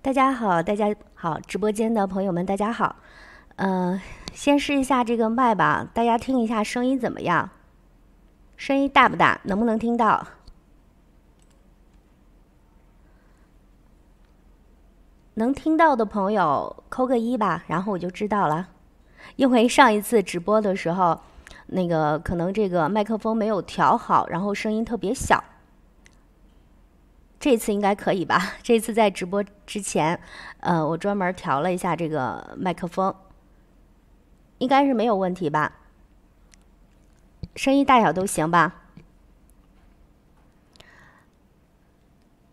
大家好，大家好，直播间的朋友们，大家好。呃，先试一下这个麦吧，大家听一下声音怎么样？声音大不大？能不能听到？能听到的朋友扣个一吧，然后我就知道了。因为上一次直播的时候，那个可能这个麦克风没有调好，然后声音特别小。这次应该可以吧？这次在直播之前，呃，我专门调了一下这个麦克风，应该是没有问题吧？声音大小都行吧？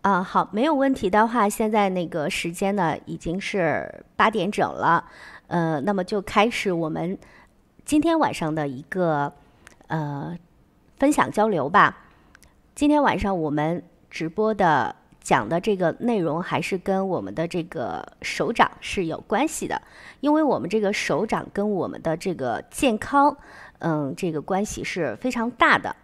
啊，好，没有问题的话，现在那个时间呢已经是八点整了，呃，那么就开始我们今天晚上的一个呃分享交流吧。今天晚上我们。直播的讲的这个内容还是跟我们的这个手掌是有关系的，因为我们这个手掌跟我们的这个健康，嗯，这个关系是非常大的。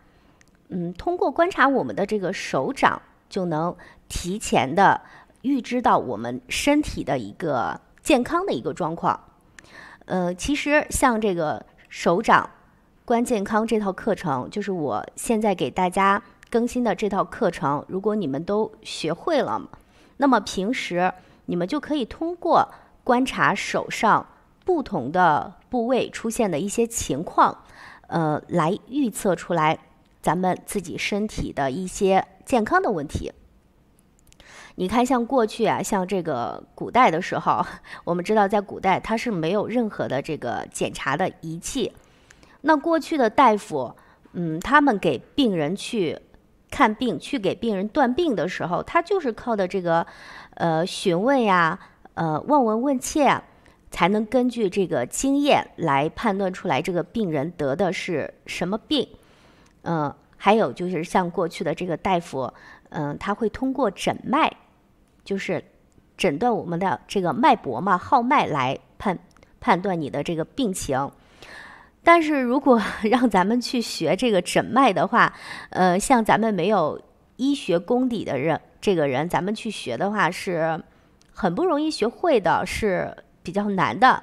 嗯，通过观察我们的这个手掌，就能提前的预知到我们身体的一个健康的一个状况。呃，其实像这个手掌观健康这套课程，就是我现在给大家。更新的这套课程，如果你们都学会了，那么平时你们就可以通过观察手上不同的部位出现的一些情况，呃，来预测出来咱们自己身体的一些健康的问题。你看，像过去啊，像这个古代的时候，我们知道在古代它是没有任何的这个检查的仪器，那过去的大夫，嗯，他们给病人去。看病去给病人断病的时候，他就是靠的这个，呃，询问呀，呃，望闻问切，啊，才能根据这个经验来判断出来这个病人得的是什么病。嗯，还有就是像过去的这个大夫，嗯，他会通过诊脉，就是诊断我们的这个脉搏嘛，号脉来判判断你的这个病情。但是如果 让咱们去学这个诊脉的话，呃，像咱们没有医学功底的人，这个人咱们去学的话是，很不容易学会的，是比较难的。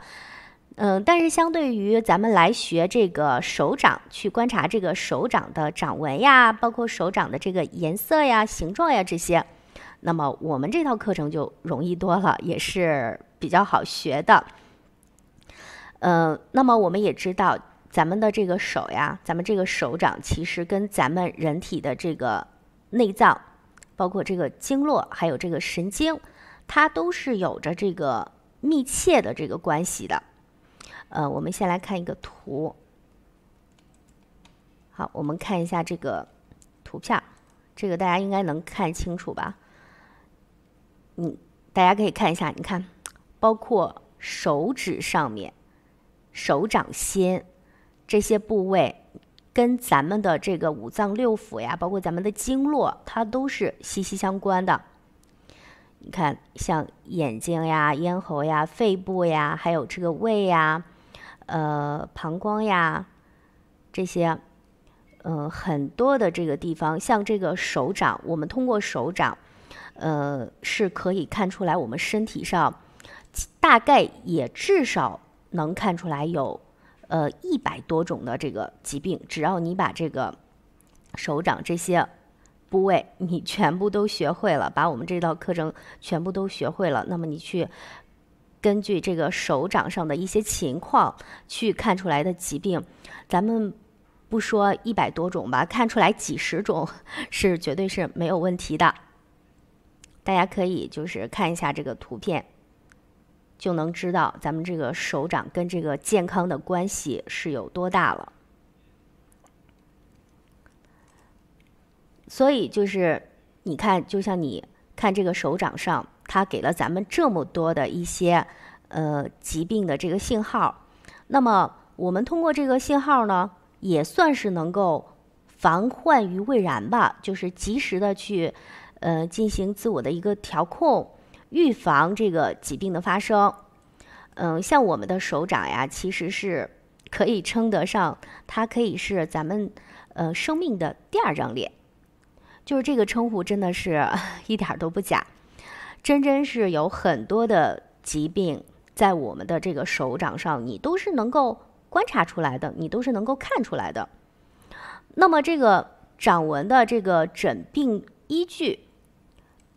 嗯，但是相对于咱们来学这个手掌，去观察这个手掌的掌纹呀，包括手掌的这个颜色呀、形状呀这些，那么我们这套课程就容易多了，也是比较好学的。嗯，那么我们也知道。咱们的这个手呀，咱们这个手掌其实跟咱们人体的这个内脏，包括这个经络，还有这个神经，它都是有着这个密切的这个关系的。呃，我们先来看一个图。好，我们看一下这个图片，这个大家应该能看清楚吧？嗯，大家可以看一下，你看，包括手指上面，手掌心。这些部位跟咱们的这个五脏六腑呀，包括咱们的经络，它都是息息相关的。你看，像眼睛呀、咽喉呀、肺部呀，还有这个胃呀、呃、膀胱呀这些，呃，很多的这个地方，像这个手掌，我们通过手掌，呃，是可以看出来，我们身体上大概也至少能看出来有。呃，一百多种的这个疾病，只要你把这个手掌这些部位你全部都学会了，把我们这道课程全部都学会了，那么你去根据这个手掌上的一些情况去看出来的疾病，咱们不说一百多种吧，看出来几十种 是绝对是没有问题的。大家可以就是看一下这个图片。就能知道咱们这个手掌跟这个健康的关系是有多大了。所以就是你看，就像你看这个手掌上，它给了咱们这么多的一些呃疾病的这个信号，那么我们通过这个信号呢，也算是能够防患于未然吧，就是及时的去呃进行自我的一个调控。预防这个疾病的发生，嗯，像我们的手掌呀，其实是可以称得上，它可以是咱们呃生命的第二张脸，就是这个称呼真的是 一点儿都不假，真真是有很多的疾病在我们的这个手掌上，你都是能够观察出来的，你都是能够看出来的。那么这个掌纹的这个诊病依据，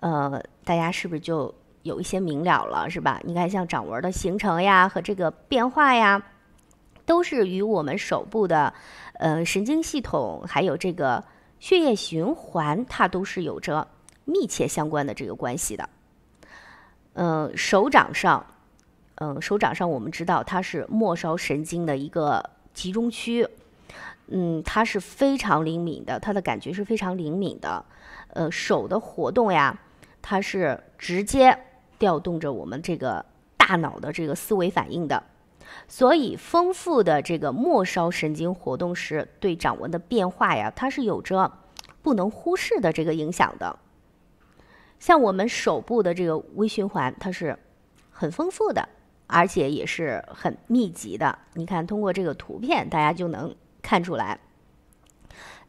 呃，大家是不是就？有一些明了了，是吧？你看，像掌纹的形成呀和这个变化呀，都是与我们手部的呃神经系统还有这个血液循环，它都是有着密切相关的这个关系的。嗯，手掌上，嗯，手掌上我们知道它是末梢神经的一个集中区，嗯，它是非常灵敏的，它的感觉是非常灵敏的。呃，手的活动呀，它是直接。调动着我们这个大脑的这个思维反应的，所以丰富的这个末梢神经活动时，对掌纹的变化呀，它是有着不能忽视的这个影响的。像我们手部的这个微循环，它是很丰富的，而且也是很密集的。你看，通过这个图片，大家就能看出来，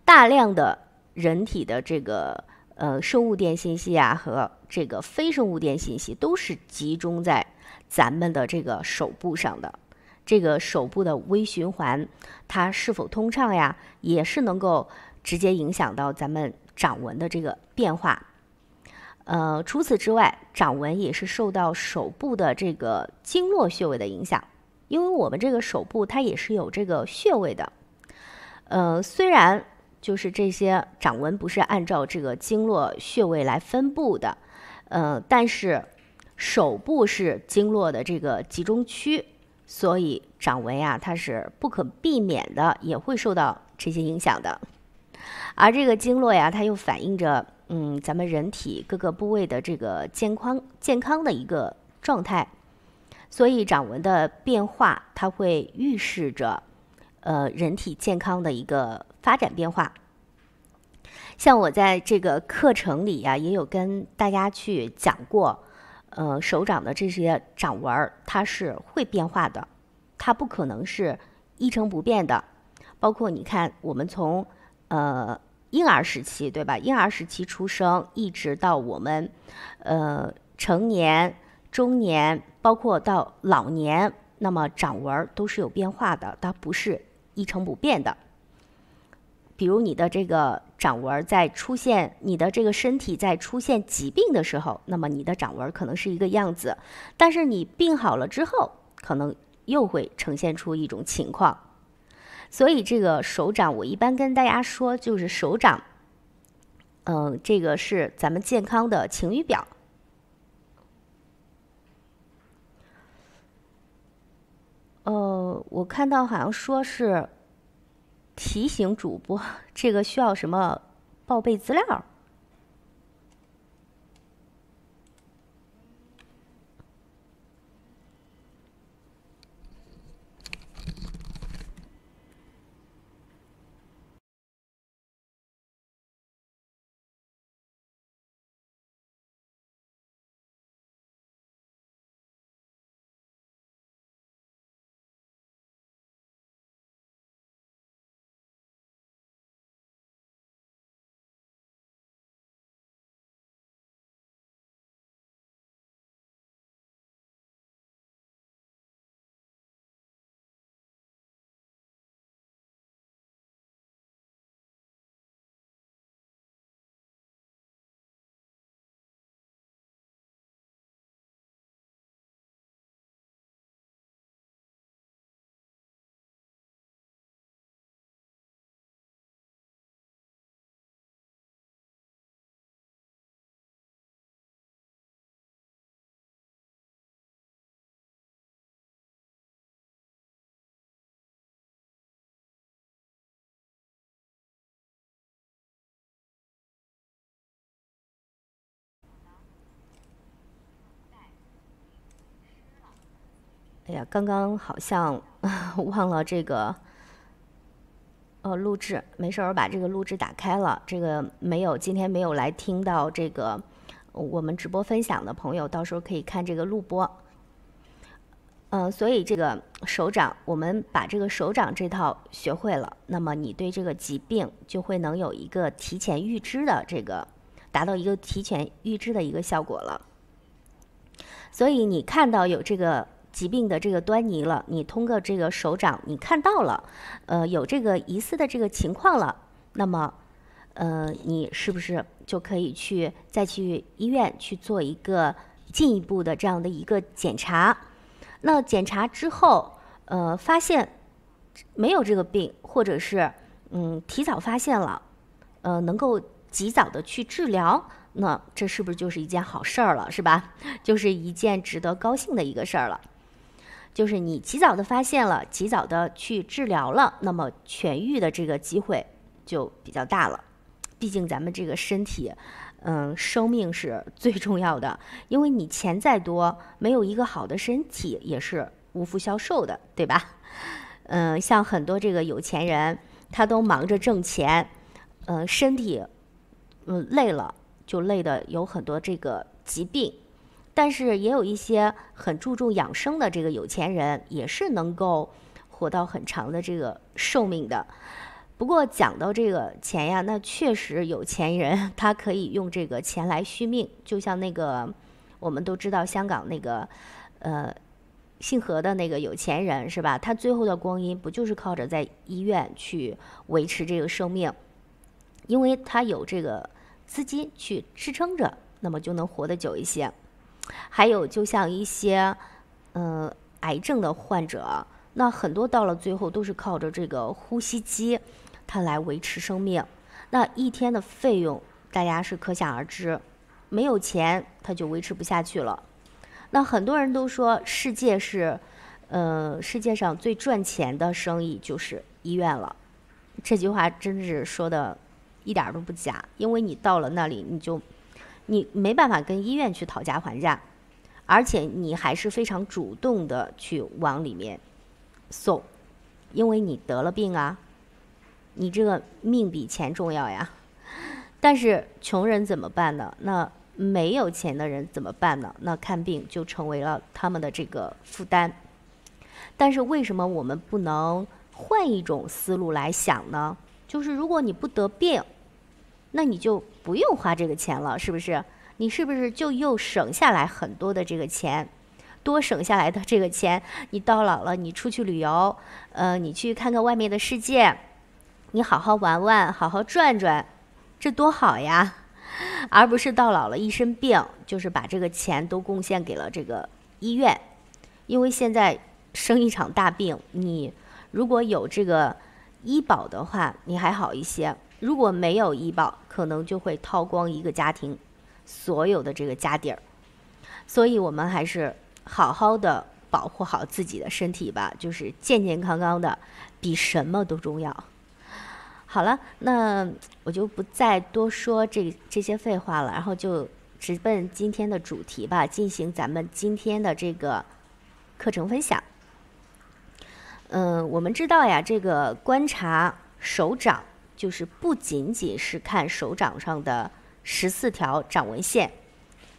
大量的人体的这个呃生物电信息啊和。这个非生物电信息都是集中在咱们的这个手部上的，这个手部的微循环它是否通畅呀，也是能够直接影响到咱们掌纹的这个变化。呃，除此之外，掌纹也是受到手部的这个经络穴位的影响，因为我们这个手部它也是有这个穴位的。呃，虽然就是这些掌纹不是按照这个经络穴位来分布的。呃，但是手部是经络的这个集中区，所以掌纹啊，它是不可避免的，也会受到这些影响的。而这个经络呀，它又反映着，嗯，咱们人体各个部位的这个健康健康的一个状态，所以掌纹的变化，它会预示着，呃，人体健康的一个发展变化。像我在这个课程里呀，也有跟大家去讲过，呃，手掌的这些掌纹儿，它是会变化的，它不可能是一成不变的。包括你看，我们从呃婴儿时期，对吧？婴儿时期出生，一直到我们呃成年、中年，包括到老年，那么掌纹儿都是有变化的，它不是一成不变的。比如你的这个。掌纹在出现你的这个身体在出现疾病的时候，那么你的掌纹可能是一个样子，但是你病好了之后，可能又会呈现出一种情况。所以这个手掌，我一般跟大家说，就是手掌，嗯，这个是咱们健康的晴雨表。呃，我看到好像说是。提醒主播，这个需要什么报备资料？呀，刚刚好像 忘了这个，呃，录制没事，我把这个录制打开了。这个没有今天没有来听到这个我们直播分享的朋友，到时候可以看这个录播。嗯，所以这个手掌，我们把这个手掌这套学会了，那么你对这个疾病就会能有一个提前预知的这个，达到一个提前预知的一个效果了。所以你看到有这个。疾病的这个端倪了，你通过这个手掌你看到了，呃，有这个疑似的这个情况了，那么，呃，你是不是就可以去再去医院去做一个进一步的这样的一个检查？那检查之后，呃，发现没有这个病，或者是嗯提早发现了，呃，能够及早的去治疗，那这是不是就是一件好事儿了，是吧？就是一件值得高兴的一个事儿了。就是你及早的发现了，及早的去治疗了，那么痊愈的这个机会就比较大了。毕竟咱们这个身体，嗯，生命是 最重要的。因为你钱再多，没有一个好的身体也是无福消受的，对吧？嗯，像很多这个有钱人，他都忙着挣钱，嗯，身体，嗯，累了就累的有很多这个疾病。但是也有一些很注重养生的这个有钱人，也是能够活到很长的这个寿命的。不过讲到这个钱呀，那确实有钱人他可以用这个钱来续命，就像那个我们都知道香港那个，呃，姓何的那个有钱人是吧？他最后的光阴不就是靠着在医院去维持这个生命，因为他有这个资金去支撑着，那么就能活得久一些。还有就像一些，呃，癌症的患者，那很多到了最后都是靠着这个呼吸机，它来维持生命，那一天的费用大家是可想而知，没有钱他就维持不下去了。那很多人都说世界是，呃，世界上最赚钱的生意就是医院了，这句话真是说的，一点都不假，因为你到了那里你就。你没办法跟医院去讨价还价，而且你还是非常主动的去往里面送，因为你得了病啊，你这个命比钱重要呀。但是穷人怎么办呢？那没有钱的人怎么办呢？那看病就成为了他们的这个负担。但是为什么我们不能换一种思路来想呢？就是如果你不得病。那你就不用花这个钱了，是不是？你是不是就又省下来很多的这个钱？多省下来的这个钱，你到老了，你出去旅游，呃，你去看看外面的世界，你好好玩玩，好好转转，这多好呀！而不是到老了一身病，就是把这个钱都贡献给了这个医院。因为现在生一场大病，你如果有这个医保的话，你还好一些；如果没有医保，可能就会掏光一个家庭所有的这个家底儿，所以我们还是好好的保护好自己的身体吧，就是健健康康的，比什么都重要。好了，那我就不再多说这这些废话了，然后就直奔今天的主题吧，进行咱们今天的这个课程分享。嗯，我们知道呀，这个观察手掌。就是不仅仅是看手掌上的十四条掌纹线，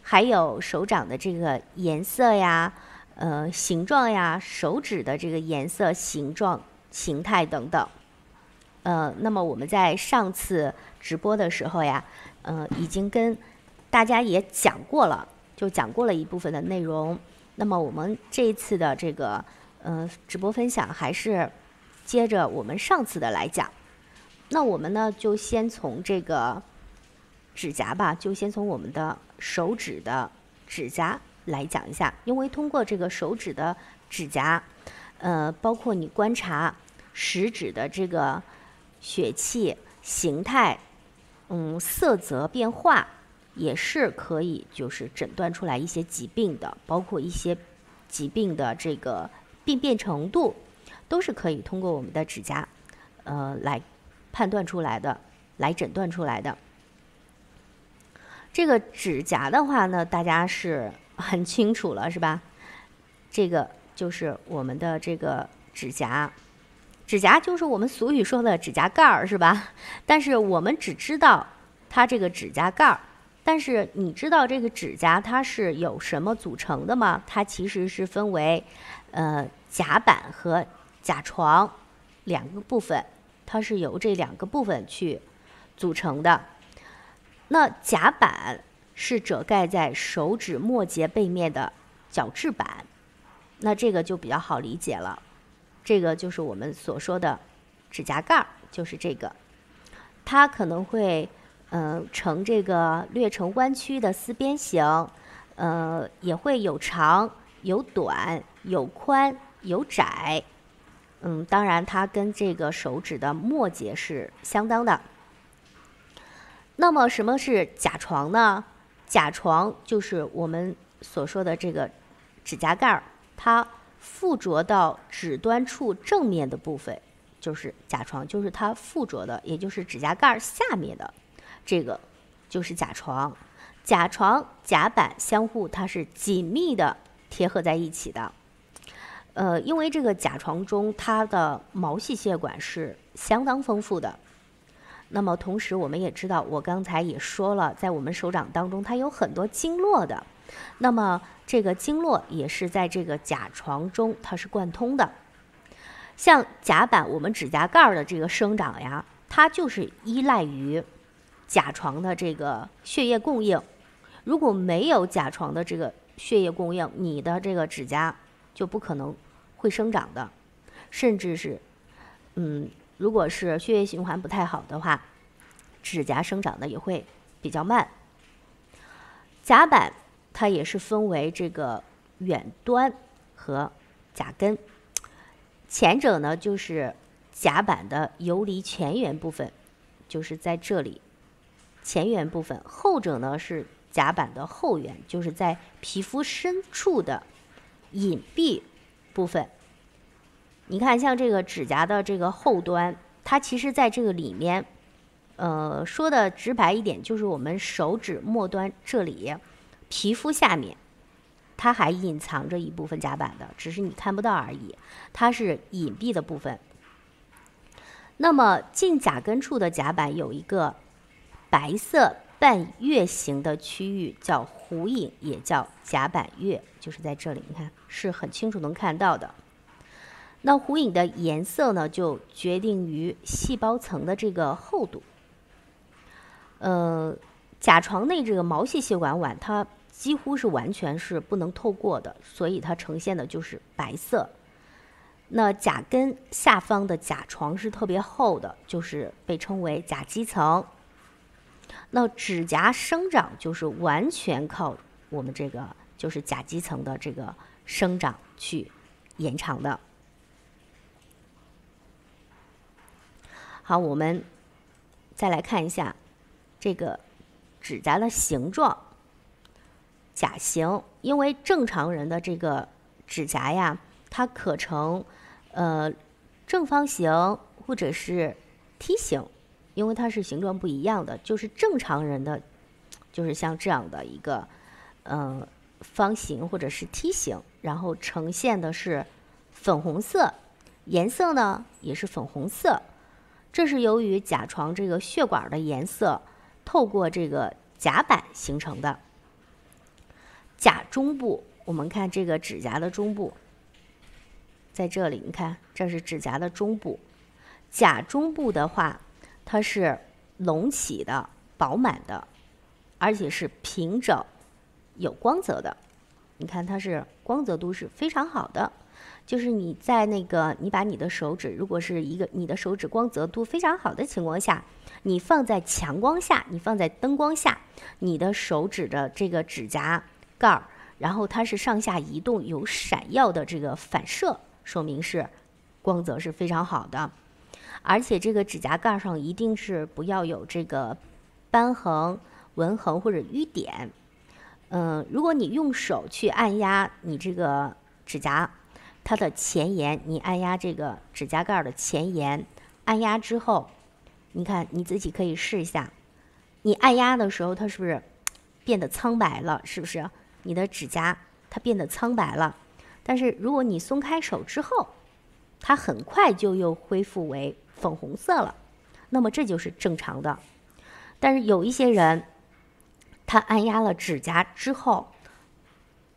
还有手掌的这个颜色呀、呃形状呀、手指的这个颜色、形状、形态等等。呃，那么我们在上次直播的时候呀，呃，已经跟大家也讲过了，就讲过了一部分的内容。那么我们这一次的这个呃直播分享还是接着我们上次的来讲。那我们呢，就先从这个指甲吧，就先从我们的手指的指甲来讲一下。因为通过这个手指的指甲，呃，包括你观察食指的这个血气形态，嗯，色泽变化，也是可以就是诊断出来一些疾病的，包括一些疾病的这个病变程度，都是可以通过我们的指甲，呃，来。判断出来的，来诊断出来的。这个指甲的话呢，大家是很清楚了，是吧？这个就是我们的这个指甲，指甲就是我们俗语说的指甲盖儿，是吧？但是我们只知道它这个指甲盖儿，但是你知道这个指甲它是由什么组成的吗？它其实是分为，呃，甲板和甲床两个部分。它是由这两个部分去组成的。那甲板是遮盖在手指末节背面的角质板，那这个就比较好理解了。这个就是我们所说的指甲盖儿，就是这个。它可能会，呃，呈这个略呈弯曲的四边形，呃，也会有长、有短、有宽、有窄。嗯，当然，它跟这个手指的末节是相当的。那么，什么是甲床呢？甲床就是我们所说的这个指甲盖儿，它附着到指端处正面的部分，就是甲床，就是它附着的，也就是指甲盖儿下面的这个就是甲床。甲床、甲板相互它是紧密的贴合在一起的。呃，因为这个甲床中它的毛细血管是相当丰富的。那么同时，我们也知道，我刚才也说了，在我们手掌当中，它有很多经络的。那么这个经络也是在这个甲床中，它是贯通的。像甲板，我们指甲盖的这个生长呀，它就是依赖于甲床的这个血液供应。如果没有甲床的这个血液供应，你的这个指甲就不可能。会生长的，甚至是，嗯，如果是血液循环不太好的话，指甲生长的也会比较慢。甲板它也是分为这个远端和甲根，前者呢就是甲板的游离前缘部分，就是在这里前缘部分；后者呢是甲板的后缘，就是在皮肤深处的隐蔽部分。你看，像这个指甲的这个后端，它其实，在这个里面，呃，说的直白一点，就是我们手指末端这里皮肤下面，它还隐藏着一部分甲板的，只是你看不到而已，它是隐蔽的部分。那么近甲根处的甲板有一个白色半月形的区域，叫弧影，也叫甲板月，就是在这里，你看是很清楚能看到的。那弧影的颜色呢，就决定于细胞层的这个厚度。呃，甲床内这个毛细血管网它几乎是完全是不能透过的，所以它呈现的就是白色。那甲根下方的甲床是特别厚的，就是被称为甲基层。那指甲生长就是完全靠我们这个就是甲基层的这个生长去延长的。好，我们再来看一下这个指甲的形状。甲形，因为正常人的这个指甲呀，它可呈呃正方形或者是梯形，因为它是形状不一样的。就是正常人的，就是像这样的一个嗯方形或者是梯形，然后呈现的是粉红色，颜色呢也是粉红色。这是由于甲床这个血管的颜色透过这个甲板形成的。甲中部，我们看这个指甲的中部，在这里，你看，这是指甲的中部。甲中部的话，它是隆起的、饱满的，而且是平整、有光泽的。你看，它是光泽度是非常好的。就是你在那个，你把你的手指，如果是一个你的手指光泽度非常好的情况下，你放在强光下，你放在灯光下，你的手指的这个指甲盖儿，然后它是上下移动有闪耀的这个反射，说明是光泽是非常好的，而且这个指甲盖上一定是不要有这个斑痕、纹痕或者淤点。嗯，如果你用手去按压你这个指甲。它的前沿，你按压这个指甲盖的前沿，按压之后，你看你自己可以试一下，你按压的时候它是不是变得苍白了？是不是你的指甲它变得苍白了？但是如果你松开手之后，它很快就又恢复为粉红色了，那么这就是正常的。但是有一些人，他按压了指甲之后，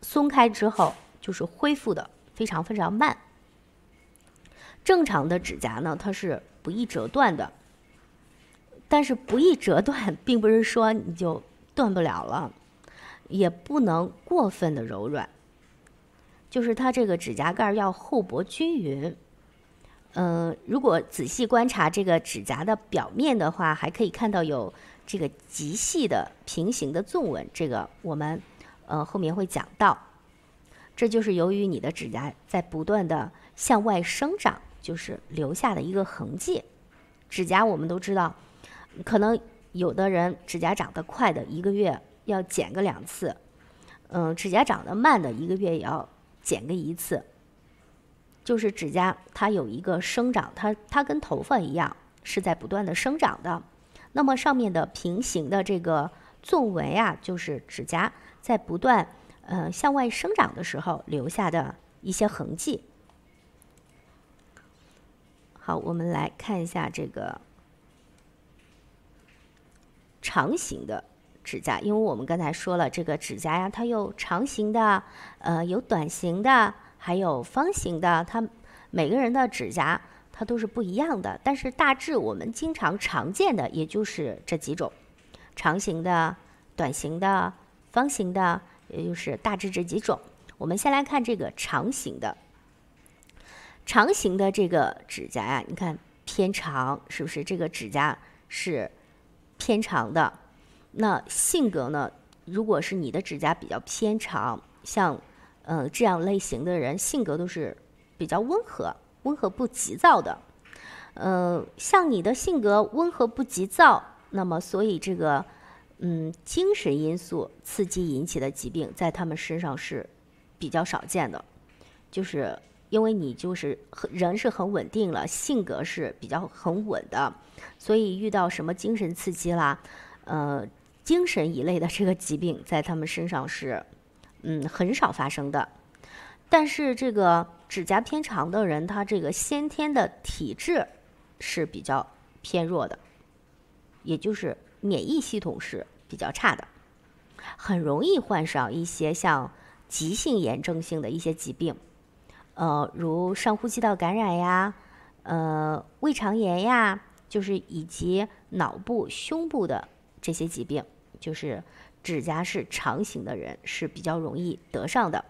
松开之后就是恢复的。非常非常慢。正常的指甲呢，它是不易折断的。但是不易折断，并不是说你就断不了，了，也不能过分的柔软。就是它这个指甲盖要厚薄均匀。嗯，如果仔细观察这个指甲的表面的话，还可以看到有这个极细的平行的纵纹，这个我们呃后面会讲到。这就是由于你的指甲在不断的向外生长，就是留下的一个痕迹。指甲我们都知道，可能有的人指甲长得快的，一个月要剪个两次；嗯，指甲长得慢的，一个月也要剪个一次。就是指甲它有一个生长，它它跟头发一样是在不断的生长的。那么上面的平行的这个纵纹呀，就是指甲在不断。呃，向外生长的时候留下的一些痕迹。好，我们来看一下这个长形的指甲，因为我们刚才说了，这个指甲呀，它有长形的，呃，有短形的，还有方形的。它每个人的指甲它都是不一样的，但是大致我们经常常见的也就是这几种：长形的、短形的、方形的。也就是大致这几种，我们先来看这个长形的，长形的这个指甲呀，你看偏长，是不是？这个指甲是偏长的。那性格呢？如果是你的指甲比较偏长，像，呃，这样类型的人，性格都是比较温和、温和不急躁的。呃，像你的性格温和不急躁，那么所以这个。嗯，精神因素刺激引起的疾病在他们身上是比较少见的，就是因为你就是人是很稳定了，性格是比较很稳的，所以遇到什么精神刺激啦，呃，精神一类的这个疾病在他们身上是嗯很少发生的。但是这个指甲偏长的人，他这个先天的体质是比较偏弱的，也就是。免疫系统是比较差的，很容易患上一些像急性炎症性的一些疾病，呃，如上呼吸道感染呀，呃，胃肠炎呀，就是以及脑部、胸部的这些疾病，就是指甲是长形的人是比较容易得上的，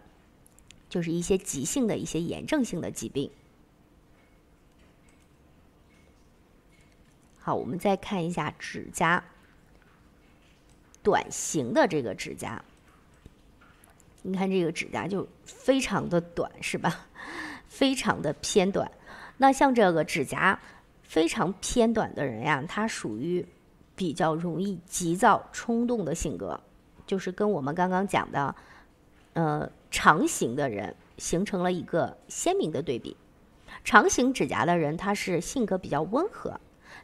就是一些急性的一些炎症性的疾病。好，我们再看一下指甲。短型的这个指甲，你看这个指甲就非常的短，是吧？非常的偏短。那像这个指甲非常偏短的人呀，他属于比较容易急躁冲动的性格，就是跟我们刚刚讲的，呃，长型的人形成了一个鲜明的对比。长型指甲的人他是性格比较温和，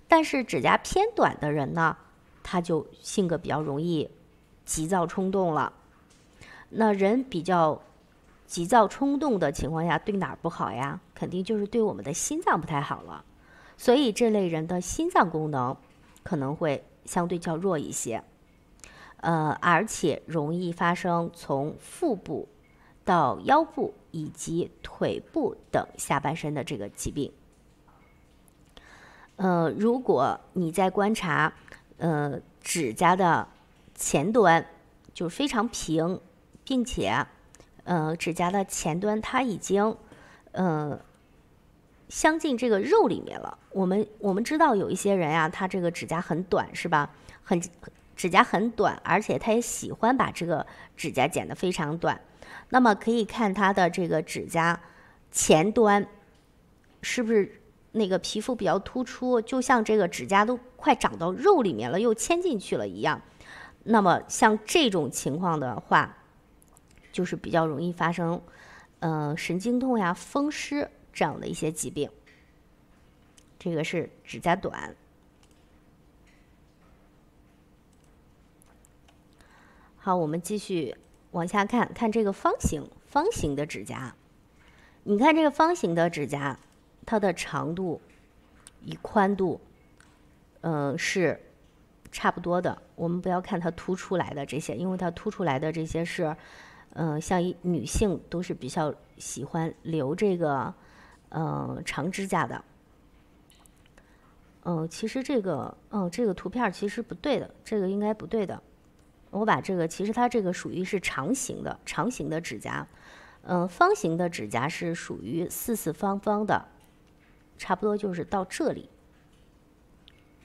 但是指甲偏短的人呢？他就性格比较容易急躁冲动了，那人比较急躁冲动的情况下，对哪儿不好呀？肯定就是对我们的心脏不太好了，所以这类人的心脏功能可能会相对较弱一些，呃，而且容易发生从腹部到腰部以及腿部等下半身的这个疾病。呃，如果你在观察。呃，指甲的前端就是非常平，并且，呃，指甲的前端它已经，呃，镶进这个肉里面了。我们我们知道有一些人呀，他这个指甲很短，是吧？很指甲很短，而且他也喜欢把这个指甲剪得非常短。那么可以看他的这个指甲前端是不是？那个皮肤比较突出，就像这个指甲都快长到肉里面了，又嵌进去了一样。那么像这种情况的话，就是比较容易发生，嗯，神经痛呀、风湿这样的一些疾病。这个是指甲短。好，我们继续往下看，看这个方形方形的指甲。你看这个方形的指甲。它的长度与宽度，嗯，是差不多的。我们不要看它凸出来的这些，因为它凸出来的这些是，嗯，像一女性都是比较喜欢留这个，嗯，长指甲的。嗯，其实这个，嗯，这个图片其实不对的，这个应该不对的。我把这个，其实它这个属于是长形的，长形的指甲。嗯，方形的指甲是属于四四方方的。差不多就是到这里，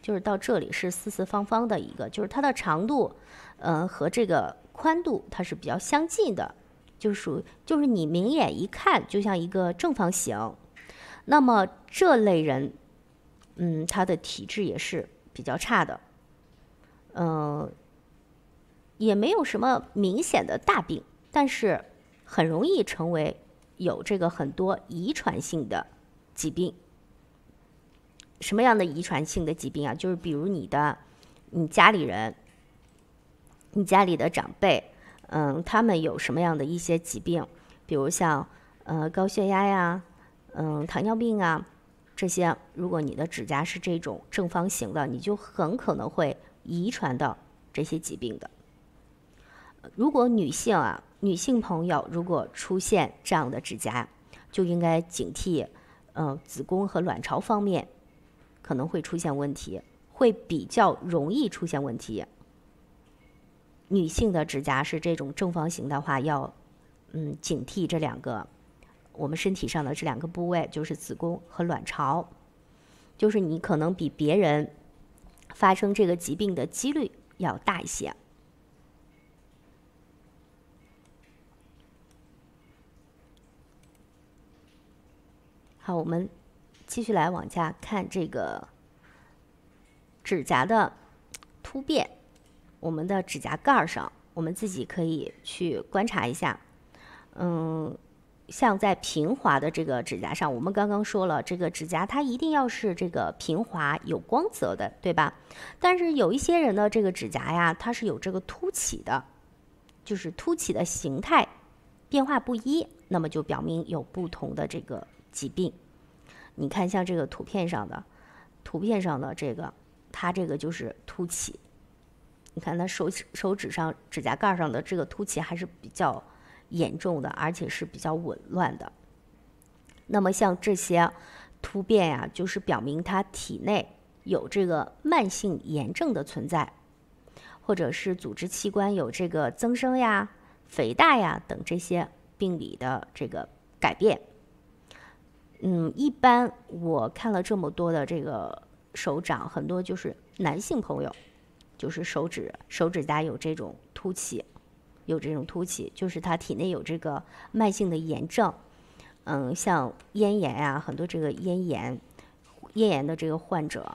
就是到这里是四四方方的一个，就是它的长度，呃和这个宽度它是比较相近的，就属就是你明眼一看就像一个正方形。那么这类人，嗯，他的体质也是比较差的，嗯，也没有什么明显的大病，但是很容易成为有这个很多遗传性的疾病。什么样的遗传性的疾病啊？就是比如你的，你家里人，你家里的长辈，嗯，他们有什么样的一些疾病？比如像，呃，高血压呀，嗯，糖尿病啊，这些。如果你的指甲是这种正方形的，你就很可能会遗传到这些疾病的。如果女性啊，女性朋友如果出现这样的指甲，就应该警惕，嗯，子宫和卵巢方面。可能会出现问题，会比较容易出现问题。女性的指甲是这种正方形的话，要嗯警惕这两个，我们身体上的这两个部位就是子宫和卵巢，就是你可能比别人发生这个疾病的几率要大一些。好，我们。继续来往下看这个指甲的突变，我们的指甲盖儿上，我们自己可以去观察一下。嗯，像在平滑的这个指甲上，我们刚刚说了，这个指甲它一定要是这个平滑、有光泽的，对吧？但是有一些人的这个指甲呀，它是有这个凸起的，就是凸起的形态变化不一，那么就表明有不同的这个疾病。你看，像这个图片上的，图片上的这个，它这个就是凸起。你看，他手手指上指甲盖上的这个凸起还是比较严重的，而且是比较紊乱的。那么，像这些突变呀，就是表明他体内有这个慢性炎症的存在，或者是组织器官有这个增生呀、肥大呀等这些病理的这个改变。嗯，一般我看了这么多的这个手掌，很多就是男性朋友，就是手指手指甲有这种凸起，有这种凸起，就是他体内有这个慢性的炎症，嗯，像咽炎啊，很多这个咽炎、咽炎的这个患者，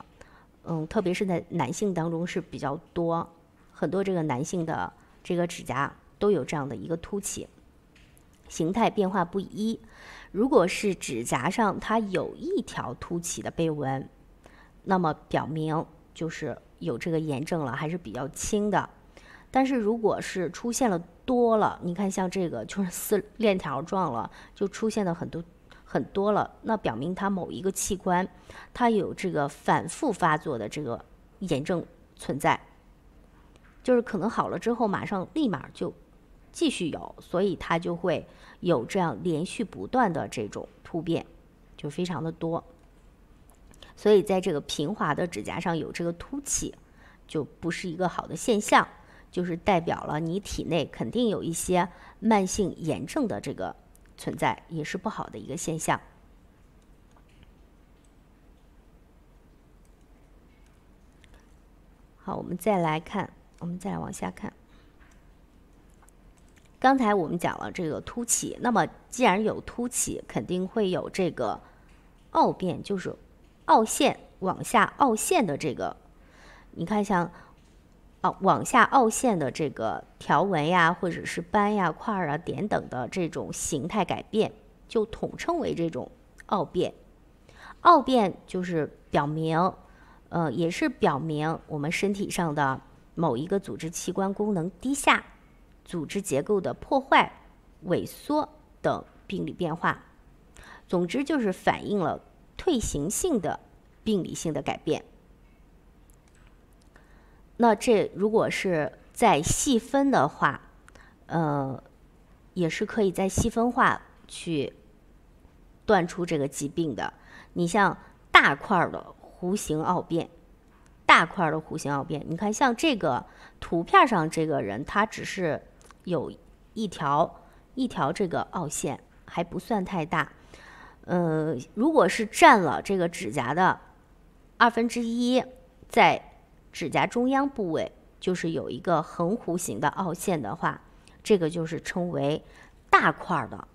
嗯，特别是在男性当中是比较多，很多这个男性的这个指甲都有这样的一个凸起，形态变化不一。如果是指甲上它有一条凸起的背纹，那么表明就是有这个炎症了，还是比较轻的。但是如果是出现了多了，你看像这个就是丝链条状了，就出现的很多很多了，那表明它某一个器官它有这个反复发作的这个炎症存在，就是可能好了之后马上立马就。继续有，所以它就会有这样连续不断的这种突变，就非常的多。所以在这个平滑的指甲上有这个凸起，就不是一个好的现象，就是代表了你体内肯定有一些慢性炎症的这个存在，也是不好的一个现象。好，我们再来看，我们再往下看。刚才我们讲了这个凸起，那么既然有凸起，肯定会有这个凹变，就是凹陷、往下凹陷的这个。你看，像啊往下凹陷的这个条纹呀，或者是斑呀、块啊、点等的这种形态改变，就统称为这种凹变。凹变就是表明，呃，也是表明我们身体上的某一个组织器官功能低下。组织结构的破坏、萎缩等病理变化，总之就是反映了退行性的病理性的改变。那这如果是在细分的话，呃，也是可以再细分化去断出这个疾病的。你像大块的弧形凹变，大块的弧形凹变，你看像这个图片上这个人，他只是。有一条一条这个凹陷还不算太大，呃，如果是占了这个指甲的二分之一，在指甲中央部位，就是有一个横弧形的凹陷的话，这个就是称为大块的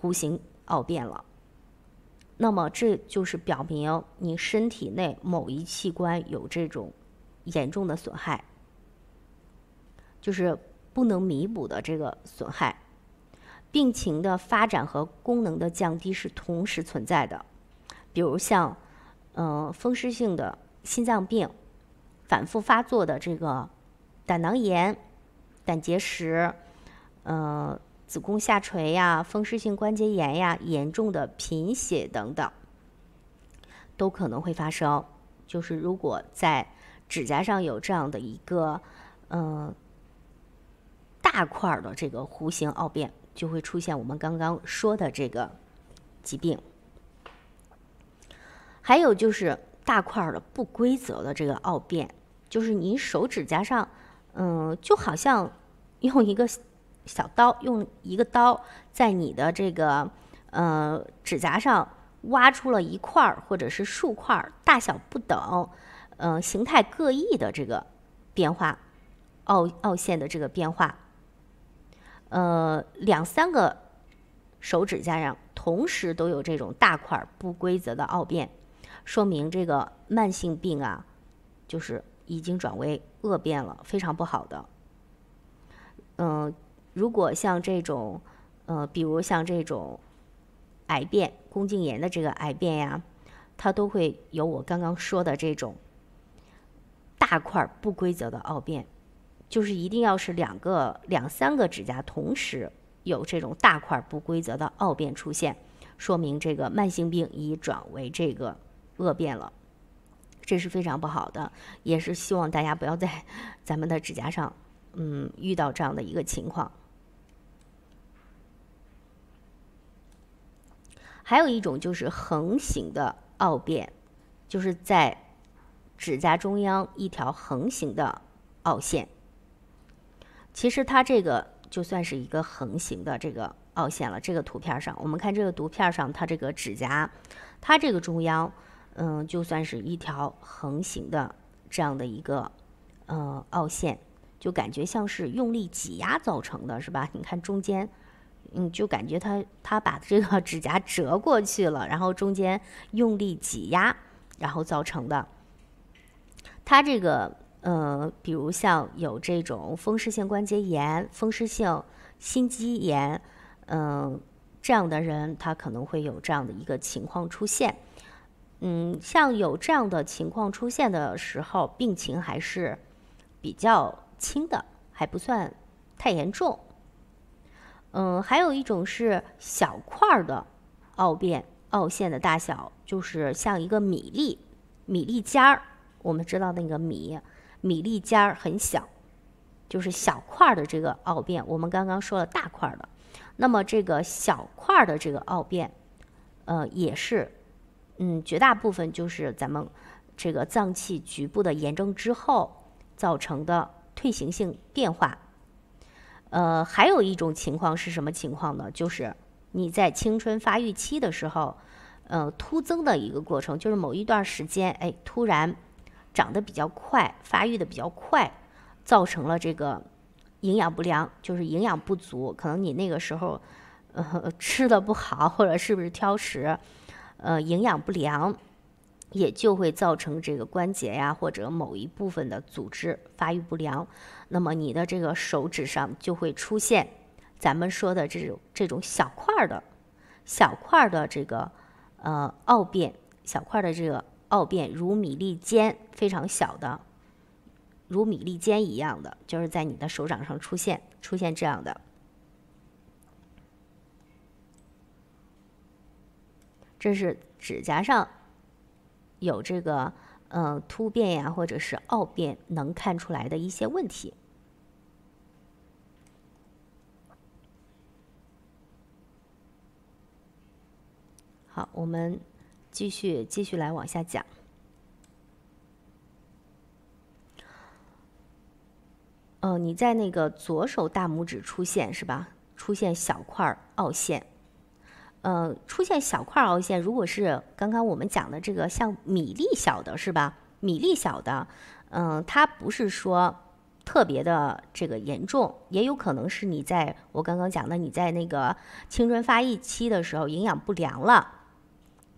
弧形凹变了。那么这就是表明你身体内某一器官有这种严重的损害，就是。不能弥补的这个损害，病情的发展和功能的降低是同时存在的。比如像，嗯，风湿性的心脏病，反复发作的这个胆囊炎、胆结石，嗯，子宫下垂呀，风湿性关节炎呀，严重的贫血等等，都可能会发生。就是如果在指甲上有这样的一个，嗯。大块的这个弧形凹变就会出现我们刚刚说的这个疾病，还有就是大块的不规则的这个凹变，就是你手指甲上，嗯，就好像 用一个小刀，用一个刀在你的这个呃指甲上挖出了一块儿或者是数块儿，大小不等，嗯，形态各异的这个变化，凹凹陷的这个变化。呃，两三个手指甲上同时都有这种大块不规则的凹变，说明这个慢性病啊，就是已经转为恶变了，非常不好的。嗯，如果像这种，呃，比如像这种癌变宫颈炎的这个癌变呀，它都会有我刚刚说的这种大块不规则的凹变。就是一定要是两个、两三个指甲同时有这种大块不规则的凹变出现，说明这个慢性病已转为这个恶变了，这是非常不好的，也是希望大家不要在 咱们的指甲上嗯遇到这样的一个情况。还有一种就是横行的凹变，就是在指甲中央一条横行的凹线。其实它这个就算是一个横行的这个凹陷了。这个图片上，我们看这个图片上，它这个指甲，它这个中央，嗯，就算是一条横行的这样的一个，嗯，凹陷，就感觉像是用力挤压造成的，是吧？你看中间，嗯，就感觉它它把这个指甲折过去了，然后中间用力挤压，然后造成的，它这个。嗯，比如像有这种风湿性关节炎、风湿性心肌炎，嗯，这样的人他可能会有这样的一个情况出现。嗯，像有这样的情况出现的时候，病情还是比较轻的，还不算太严重。嗯，还有一种是小块的凹变、凹陷的大小，就是像一个米粒、米粒尖儿，我们知道那个米。米粒尖儿很小，就是小块的这个凹变。我们刚刚说了大块的，那么这个小块的这个凹变，呃，也是，嗯，绝大部分就是咱们这个脏器局部的炎症之后造成的退行性变化。呃，还有一种情况是什么情况呢？就是你在青春发育期的时候，呃，突增的一个过程，就是某一段时间，哎，突然。长得比较快，发育的比较快，造成了这个营养不良，就是营养不足。可能你那个时候，呃，吃的不好，或者是不是挑食，呃，营养不良，也就会造成这个关节呀，或者某一部分的组织发育不良。那么你的这个手指上就会出现咱们说的这种这种小块儿的，小块儿的这个呃凹变，小块的这个。凹变如米粒尖，非常小的，如米粒尖一样的，就是在你的手掌上出现，出现这样的，这是指甲上有这个嗯突变呀，或者是凹变能看出来的一些问题。好，我们。继续继续来往下讲。哦，你在那个左手大拇指出现是吧？出现小块凹陷，呃，出现小块凹陷，如果是刚刚我们讲的这个像米粒小的是吧？米粒小的，嗯，它不是说特别的这个严重，也有可能是你在我刚刚讲的你在那个青春发育期的时候营养不良了。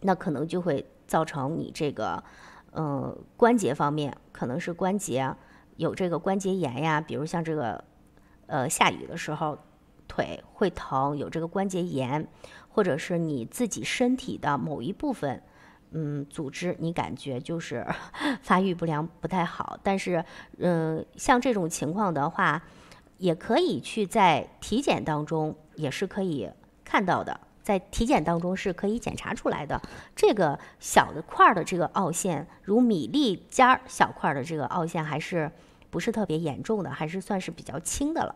那可能就会造成你这个，嗯，关节方面可能是关节有这个关节炎呀，比如像这个，呃，下雨的时候腿会疼，有这个关节炎，或者是你自己身体的某一部分，嗯，组织你感觉就是 发育不良不太好。但是，嗯，像这种情况的话，也可以去在体检当中也是可以看到的。在体检当中是可以检查出来的，这个小的块的这个凹陷，如米粒尖儿小块的这个凹陷，还是不是特别严重的，还是算是比较轻的了。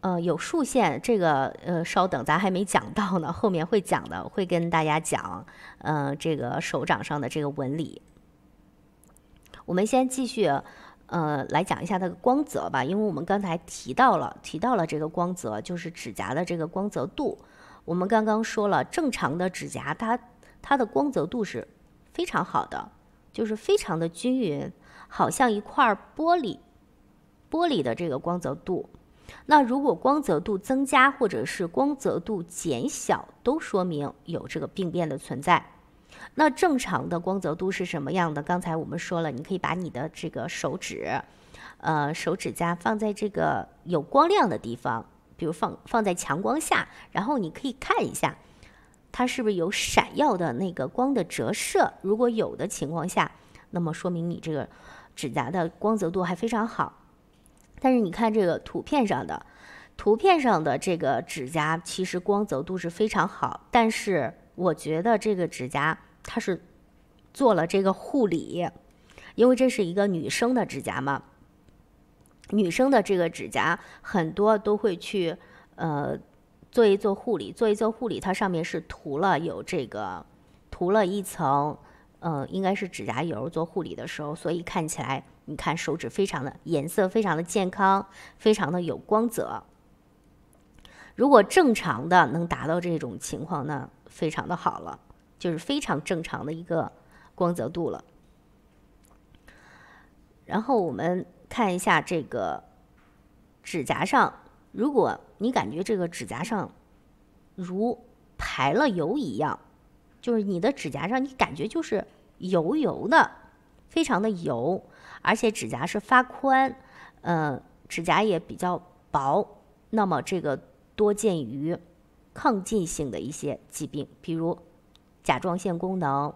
呃，有竖线，这个呃，稍等，咱还没讲到呢，后面会讲的，会跟大家讲。嗯，这个手掌上的这个纹理，我们先继续。呃，来讲一下它的光泽吧，因为我们刚才提到了，提到了这个光泽，就是指甲的这个光泽度。我们刚刚说了，正常的指甲它它的光泽度是非常好的，就是非常的均匀，好像一块玻璃玻璃的这个光泽度。那如果光泽度增加，或者是光泽度减小，都说明有这个病变的存在。那正常的光泽度是什么样的？刚才我们说了，你可以把你的这个手指，呃，手指甲放在这个有光亮的地方，比如放放在强光下，然后你可以看一下，它是不是有闪耀的那个光的折射。如果有的情况下，那么说明你这个指甲的光泽度还非常好。但是你看这个图片上的，图片上的这个指甲其实光泽度是非常好，但是。我觉得这个指甲它是做了这个护理，因为这是一个女生的指甲嘛。女生的这个指甲很多都会去呃做一做护理，做一做护理，它上面是涂了有这个涂了一层，嗯，应该是指甲油做护理的时候，所以看起来你看手指非常的颜色非常的健康，非常的有光泽。如果正常的能达到这种情况呢？非常的好了，就是非常正常的一个光泽度了。然后我们看一下这个指甲上，如果你感觉这个指甲上如排了油一样，就是你的指甲上你感觉就是油油的，非常的油，而且指甲是发宽，呃，指甲也比较薄，那么这个多见于。抗进性的一些疾病，比如甲状腺功能，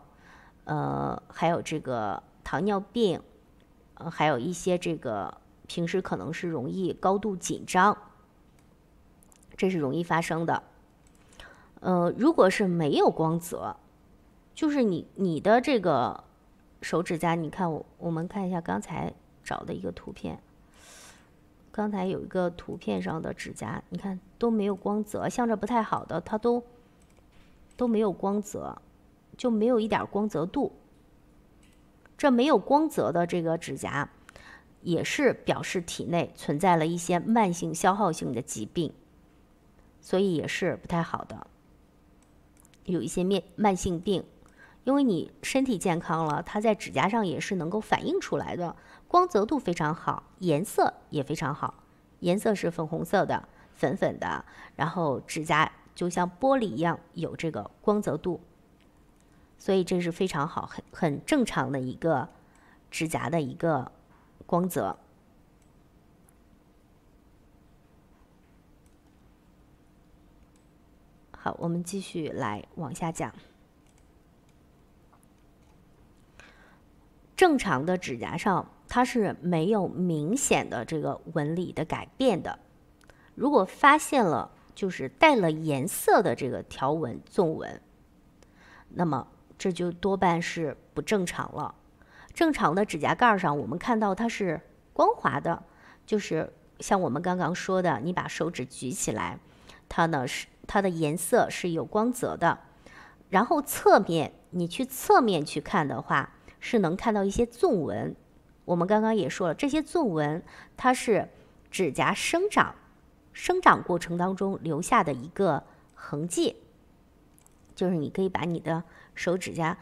呃，还有这个糖尿病，呃，还有一些这个平时可能是容易高度紧张，这是容易发生的。呃，如果是没有光泽，就是你你的这个手指甲，你看我我们看一下刚才找的一个图片，刚才有一个图片上的指甲，你看。都没有光泽，像这不太好的，它都都没有光泽，就没有一点光泽度。这没有光泽的这个指甲，也是表示体内存在了一些慢性消耗性的疾病，所以也是不太好的。有一些面慢性病，因为你身体健康了，它在指甲上也是能够反映出来的，光泽度非常好，颜色也非常好，颜色是粉红色的。粉粉的，然后指甲就像玻璃一样有这个光泽度，所以这是非常好、很很正常的一个指甲的一个光泽。好，我们继续来往下讲。正常的指甲上，它是没有明显的这个纹理的改变的。如果发现了就是带了颜色的这个条纹纵纹，那么这就多半是不正常了。正常的指甲盖上，我们看到它是光滑的，就是像我们刚刚说的，你把手指举起来，它呢是它的颜色是有光泽的。然后侧面，你去侧面去看的话，是能看到一些纵纹。我们刚刚也说了，这些纵纹它是指甲生长。生长过程当中留下的一个痕迹，就是你可以把你的手指甲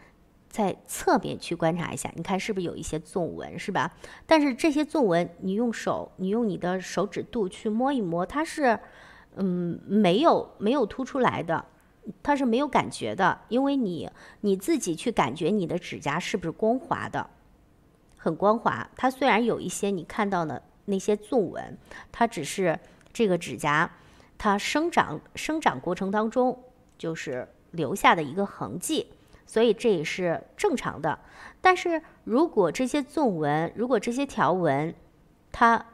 在侧面去观察一下，你看是不是有一些纵纹，是吧？但是这些纵纹，你用手，你用你的手指肚去摸一摸，它是，嗯，没有没有凸出来的，它是没有感觉的，因为你你自己去感觉你的指甲是不是光滑的，很光滑。它虽然有一些你看到的那些纵纹，它只是。这个指甲，它生长生长过程当中就是留下的一个痕迹，所以这也是正常的。但是如果这些纵纹，如果这些条纹，它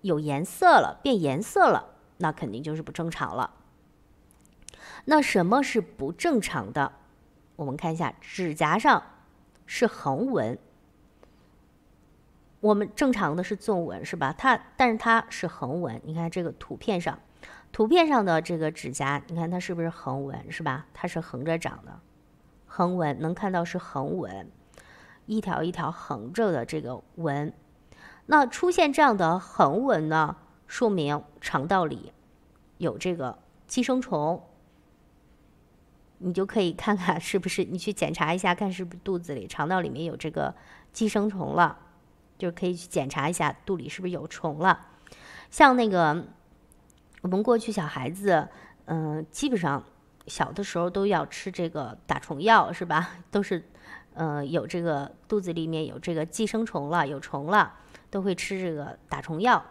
有颜色了，变颜色了，那肯定就是不正常了。那什么是不正常的？我们看一下，指甲上是横纹。我们正常的是纵纹，是吧？它但是它是横纹。你看这个图片上，图片上的这个指甲，你看它是不是横纹，是吧？它是横着长的，横纹能看到是横纹，一条一条横着的这个纹。那出现这样的横纹呢，说明肠道里有这个寄生虫。你就可以看看是不是你去检查一下，看是不是肚子里肠道里面有这个寄生虫了。就可以去检查一下肚里是不是有虫了，像那个我们过去小孩子，嗯，基本上小的时候都要吃这个打虫药，是吧？都是，呃，有这个肚子里面有这个寄生虫了，有虫了，都会吃这个打虫药。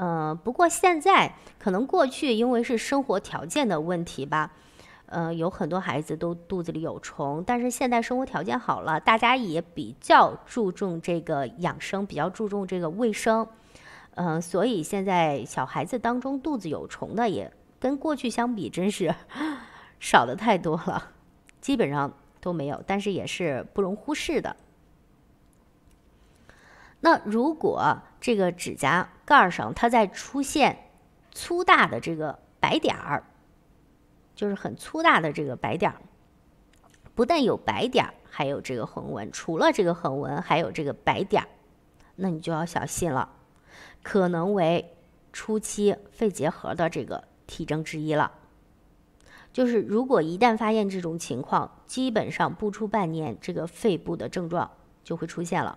嗯，不过现在可能过去因为是生活条件的问题吧。呃，有很多孩子都肚子里有虫，但是现在生活条件好了，大家也比较注重这个养生，比较注重这个卫生，呃，所以现在小孩子当中肚子有虫的也跟过去相比，真是 少的太多了，基本上都没有，但是也是不容忽视的。那如果这个指甲盖上它再出现粗大的这个白点儿，就是很粗大的这个白点儿，不但有白点儿，还有这个横纹。除了这个横纹，还有这个白点儿，那你就要小心了，可能为初期肺结核的这个体征之一了。就是如果一旦发现这种情况，基本上不出半年，这个肺部的症状就会出现了。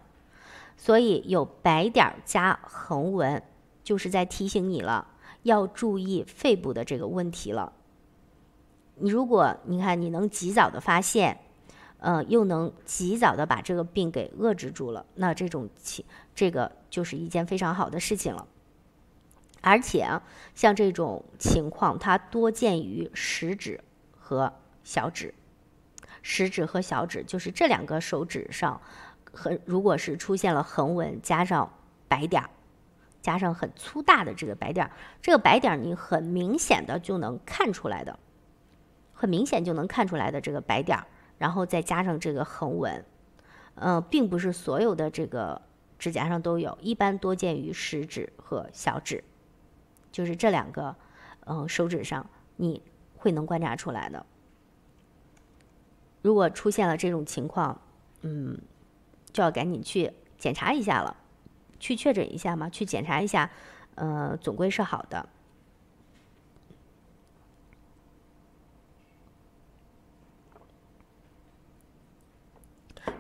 所以有白点儿加横纹，就是在提醒你了，要注意肺部的这个问题了。你如果你看，你能及早的发现，呃，又能及早的把这个病给遏制住了，那这种情，这个就是一件非常好的事情了。而且啊，像这种情况，它多见于食指和小指，食指和小指就是这两个手指上，横如果是出现了横纹，加上白点儿，加上很粗大的这个白点儿，这个白点儿你很明显的就能看出来的。很明显就能看出来的这个白点儿，然后再加上这个横纹，嗯，并不是所有的这个指甲上都有一般多见于食指和小指，就是这两个，嗯，手指上你会能观察出来的。如果出现了这种情况，嗯，就要赶紧去检查一下了，去确诊一下嘛，去检查一下，呃，总归是好的。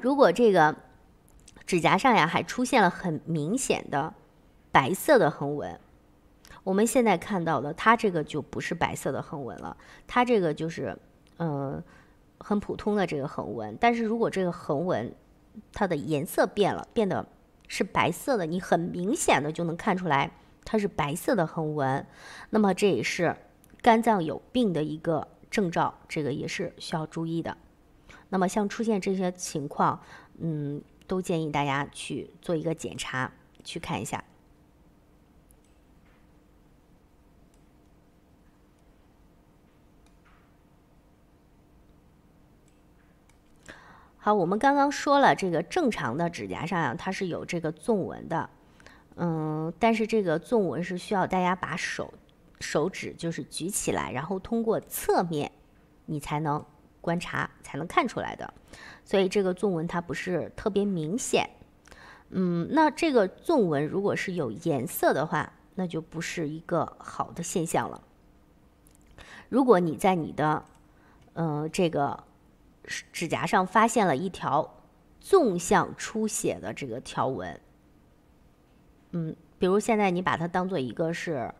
如果这个指甲上呀还出现了很明显的白色的横纹，我们现在看到的它这个就不是白色的横纹了，它这个就是嗯很普通的这个横纹。但是如果这个横纹它的颜色变了，变得是白色的，你很明显的就能看出来它是白色的横纹，那么这也是肝脏有病的一个征兆，这个也是需要注意的。那么像出现这些情况，嗯，都建议大家去做一个检查，去看一下。好，我们刚刚说了，这个正常的指甲上呀，它是有这个纵纹的，嗯，但是这个纵纹是需要大家把手手指就是举起来，然后通过侧面，你才能。观察才能看出来的，所以这个纵纹它不是特别明显。嗯，那这个纵纹如果是有颜色的话，那就不是一个好的现象了。如果你在你的，呃，这个指甲上发现了一条纵向出血的这个条纹，嗯，比如现在你把它当做一个是，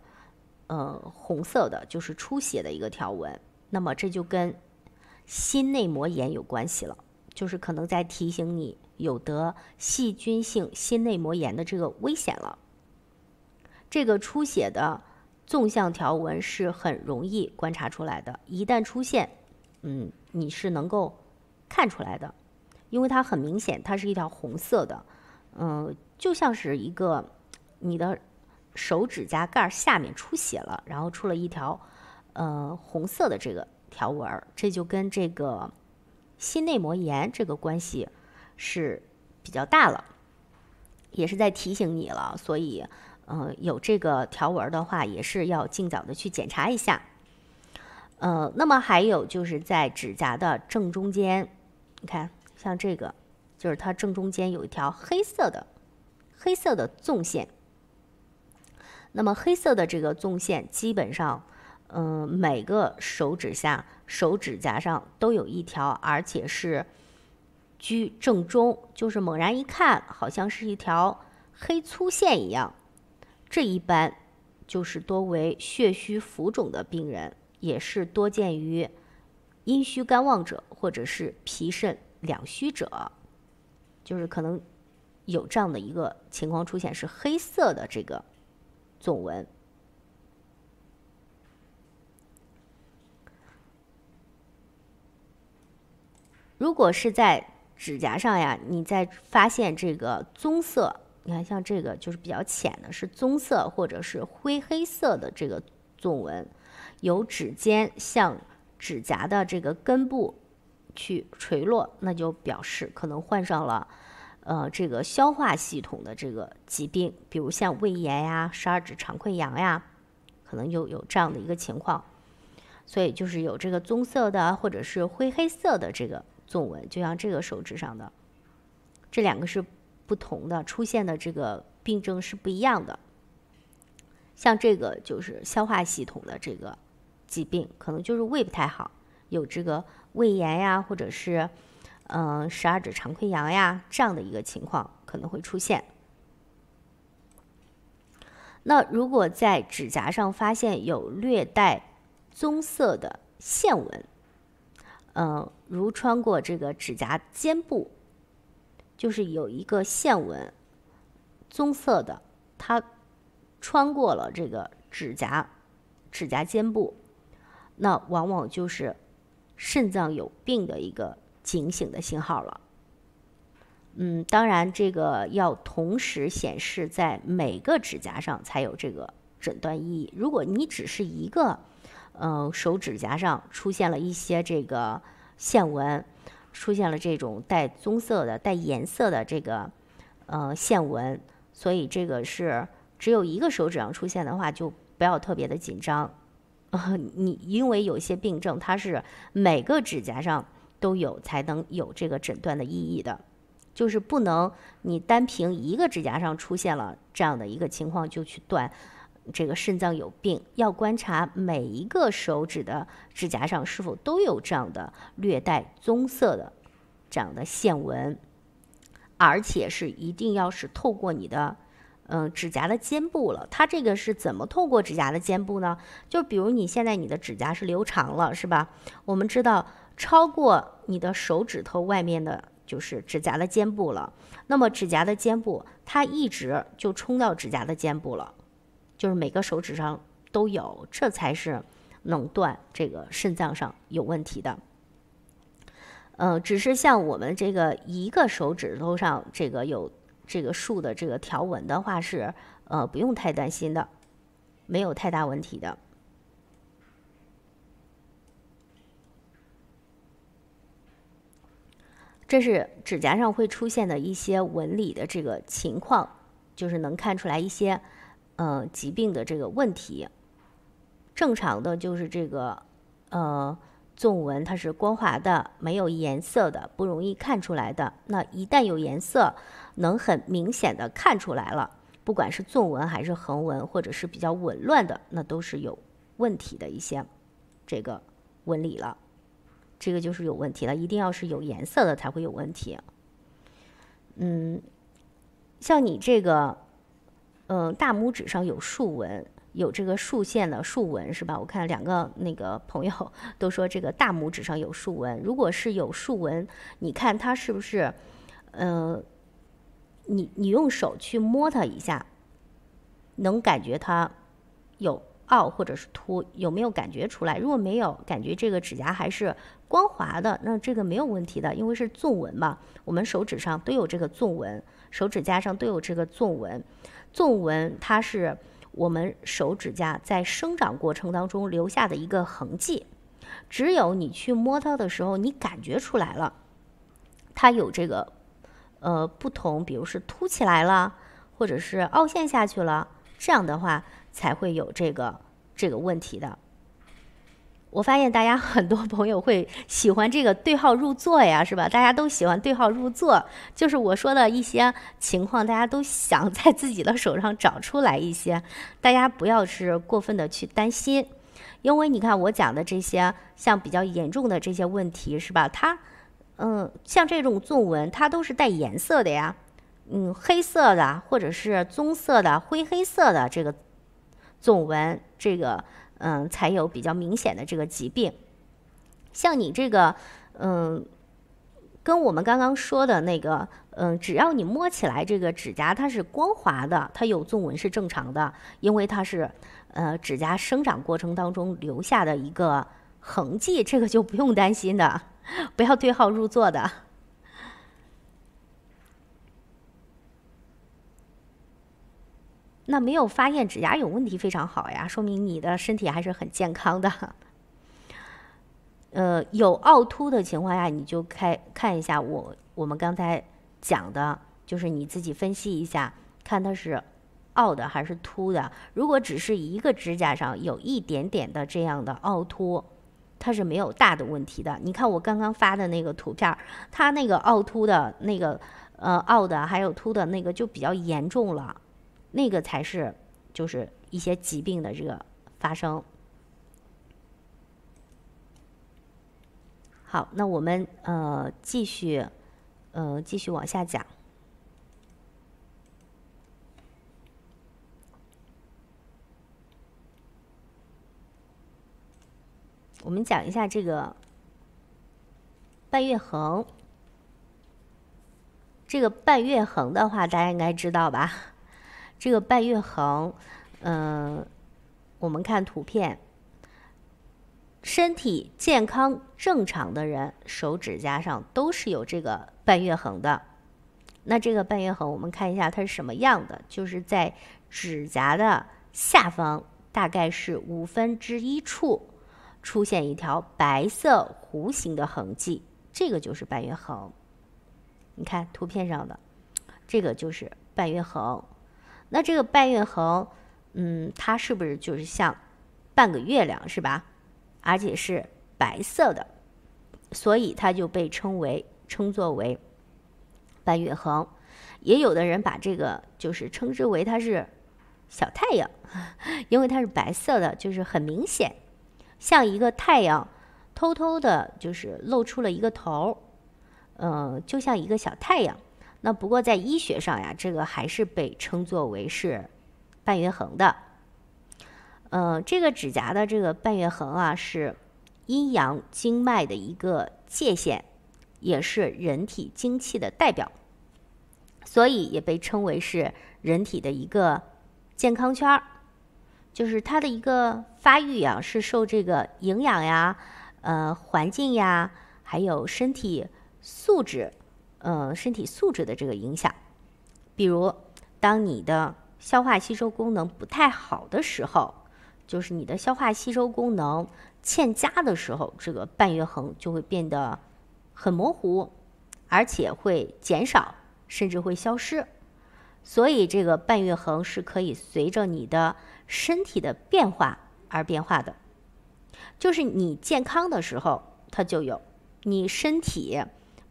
呃，红色的，就是出血的一个条纹，那么这就跟。心内膜炎有关系了，就是可能在提醒你有得细菌性心内膜炎的这个危险了。这个出血的纵向条纹是很容易观察出来的，一旦出现，嗯，你是能够看出来的，因为它很明显，它是一条红色的，嗯，就像是一个你的手指甲盖下面出血了，然后出了一条，呃，红色的这个。条纹，这就跟这个心内膜炎这个关系是比较大了，也是在提醒你了。所以，呃，有这个条纹的话，也是要尽早的去检查一下。呃，那么还有就是在指甲的正中间，你看，像这个，就是它正中间有一条黑色的黑色的纵线。那么黑色的这个纵线基本上。嗯，每个手指下、手指甲上都有一条，而且是居正中，就是猛然一看，好像是一条黑粗线一样。这一般就是多为血虚浮肿的病人，也是多见于阴虚肝旺者，或者是脾肾两虚者，就是可能有这样的一个情况出现，是黑色的这个纵纹。如果是在指甲上呀，你在发现这个棕色，你看像这个就是比较浅的，是棕色或者是灰黑色的这个纵纹，由指尖向指甲的这个根部去垂落，那就表示可能患上了，呃，这个消化系统的这个疾病，比如像胃炎呀、十二指肠溃疡呀，可能就有这样的一个情况，所以就是有这个棕色的或者是灰黑色的这个。纵纹就像这个手指上的，这两个是不同的，出现的这个病症是不一样的。像这个就是消化系统的这个疾病，可能就是胃不太好，有这个胃炎呀，或者是嗯十二指肠溃疡呀这样的一个情况可能会出现。那如果在指甲上发现有略带棕色的线纹，嗯。如穿过这个指甲尖部，就是有一个线纹，棕色的，它穿过了这个指甲，指甲尖部，那往往就是肾脏有病的一个警醒的信号了。嗯，当然这个要同时显示在每个指甲上才有这个诊断意义。如果你只是一个，嗯，手指甲上出现了一些这个。线纹出现了这种带棕色的、带颜色的这个，呃，线纹，所以这个是只有一个手指上出现的话，就不要特别的紧张。你因为有些病症，它是每个指甲上都有才能有这个诊断的意义的，就是不能你单凭一个指甲上出现了这样的一个情况就去断。这个肾脏有病，要观察每一个手指的指甲上是否都有这样的略带棕色的这样的线纹，而且是一定要是透过你的嗯指甲的肩部了。它这个是怎么透过指甲的肩部呢？就比如你现在你的指甲是留长了是吧？我们知道超过你的手指头外面的就是指甲的肩部了，那么指甲的肩部它一直就冲到指甲的肩部了。就是每个手指上都有，这才是能断这个肾脏上有问题的。呃，只是像我们这个一个手指头上这个有这个竖的这个条纹的话，是呃不用太担心的，没有太大问题的。这是指甲上会出现的一些纹理的这个情况，就是能看出来一些。呃，疾病的这个问题，正常的就是这个，呃，纵纹它是光滑的，没有颜色的，不容易看出来的。那一旦有颜色，能很明显的看出来了。不管是纵纹还是横纹，或者是比较紊乱的，那都是有问题的一些这个纹理了。这个就是有问题了，一定要是有颜色的才会有问题。嗯，像你这个。嗯，大拇指上有竖纹，有这个竖线的竖纹是吧？我看两个那个朋友 都说这个大拇指上有竖纹。如果是有竖纹，你看它是不是，呃，你你用手去摸它一下，能感觉它有凹或者是凸，有没有感觉出来？如果没有感觉，这个指甲还是光滑的，那这个没有问题的，因为是纵纹嘛。我们手指上都有这个纵纹，手指甲上都有这个纵纹。纵纹它是我们手指甲在生长过程当中留下的一个痕迹，只有你去摸它的时候，你感觉出来了，它有这个，呃不同，比如是凸起来了，或者是凹陷下去了，这样的话才会有这个这个问题的。我发现大家很多朋友会喜欢这个对号入座呀，是吧？大家都喜欢对号入座，就是我说的一些情况，大家都想在自己的手上找出来一些。大家不要是过分的去担心，因为你看我讲的这些，像比较严重的这些问题，是吧？它，嗯，像这种纵纹，它都是带颜色的呀，嗯，黑色的或者是棕色的、灰黑色的这个纵纹，这个。嗯，才有比较明显的这个疾病。像你这个，嗯，跟我们刚刚说的那个，嗯，只要你摸起来这个指甲它是光滑的，它有纵纹是正常的，因为它是，呃，指甲生长过程当中留下的一个痕迹，这个就不用担心的，不要对号入座的。那没有发现指甲有问题，非常好呀，说明你的身体还是很健康的。呃，有凹凸的情况下，你就开看一下我我们刚才讲的，就是你自己分析一下，看它是凹的还是凸的。如果只是一个指甲上有一点点的这样的凹凸，它是没有大的问题的。你看我刚刚发的那个图片，它那个凹凸的那个呃凹的还有凸的那个就比较严重了。那个才是，就是一些疾病的这个发生。好，那我们呃继续，呃继续往下讲。我们讲一下这个半月痕。这个半月痕的话，大家应该知道吧？这个半月痕，嗯，我们看图片，身体健康正常的人手指甲上都是有这个半月痕的。那这个半月痕，我们看一下它是什么样的，就是在指甲的下方，大概是五分之一处出现一条白色弧形的痕迹，这个就是半月痕。你看图片上的，这个就是半月痕。那这个半月恒，嗯，它是不是就是像半个月亮是吧？而且是白色的，所以它就被称为称作为半月恒。也有的人把这个就是称之为它是小太阳，因为它是白色的，就是很明显，像一个太阳偷偷的，就是露出了一个头，嗯，就像一个小太阳。那不过在医学上呀，这个还是被称作为是半月痕的。嗯，这个指甲的这个半月痕啊，是阴阳经脉的一个界限，也是人体精气的代表，所以也被称为是人体的一个健康圈儿。就是它的一个发育呀，是受这个营养呀、呃环境呀，还有身体素质。呃，身体素质的这个影响，比如当你的消化吸收功能不太好的时候，就是你的消化吸收功能欠佳的时候，这个半月痕就会变得很模糊，而且会减少，甚至会消失。所以，这个半月痕是可以随着你的身体的变化而变化的，就是你健康的时候它就有，你身体。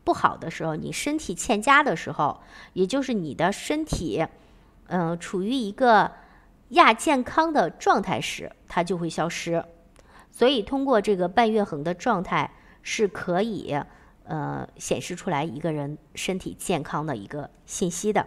不好的时候，你身体欠佳的时候，也就是你的身体，嗯，处于一个亚健康的状态时，它就会消失。所以，通过这个半月痕的状态是可以，呃，显示出来一个人身体健康的一个信息的。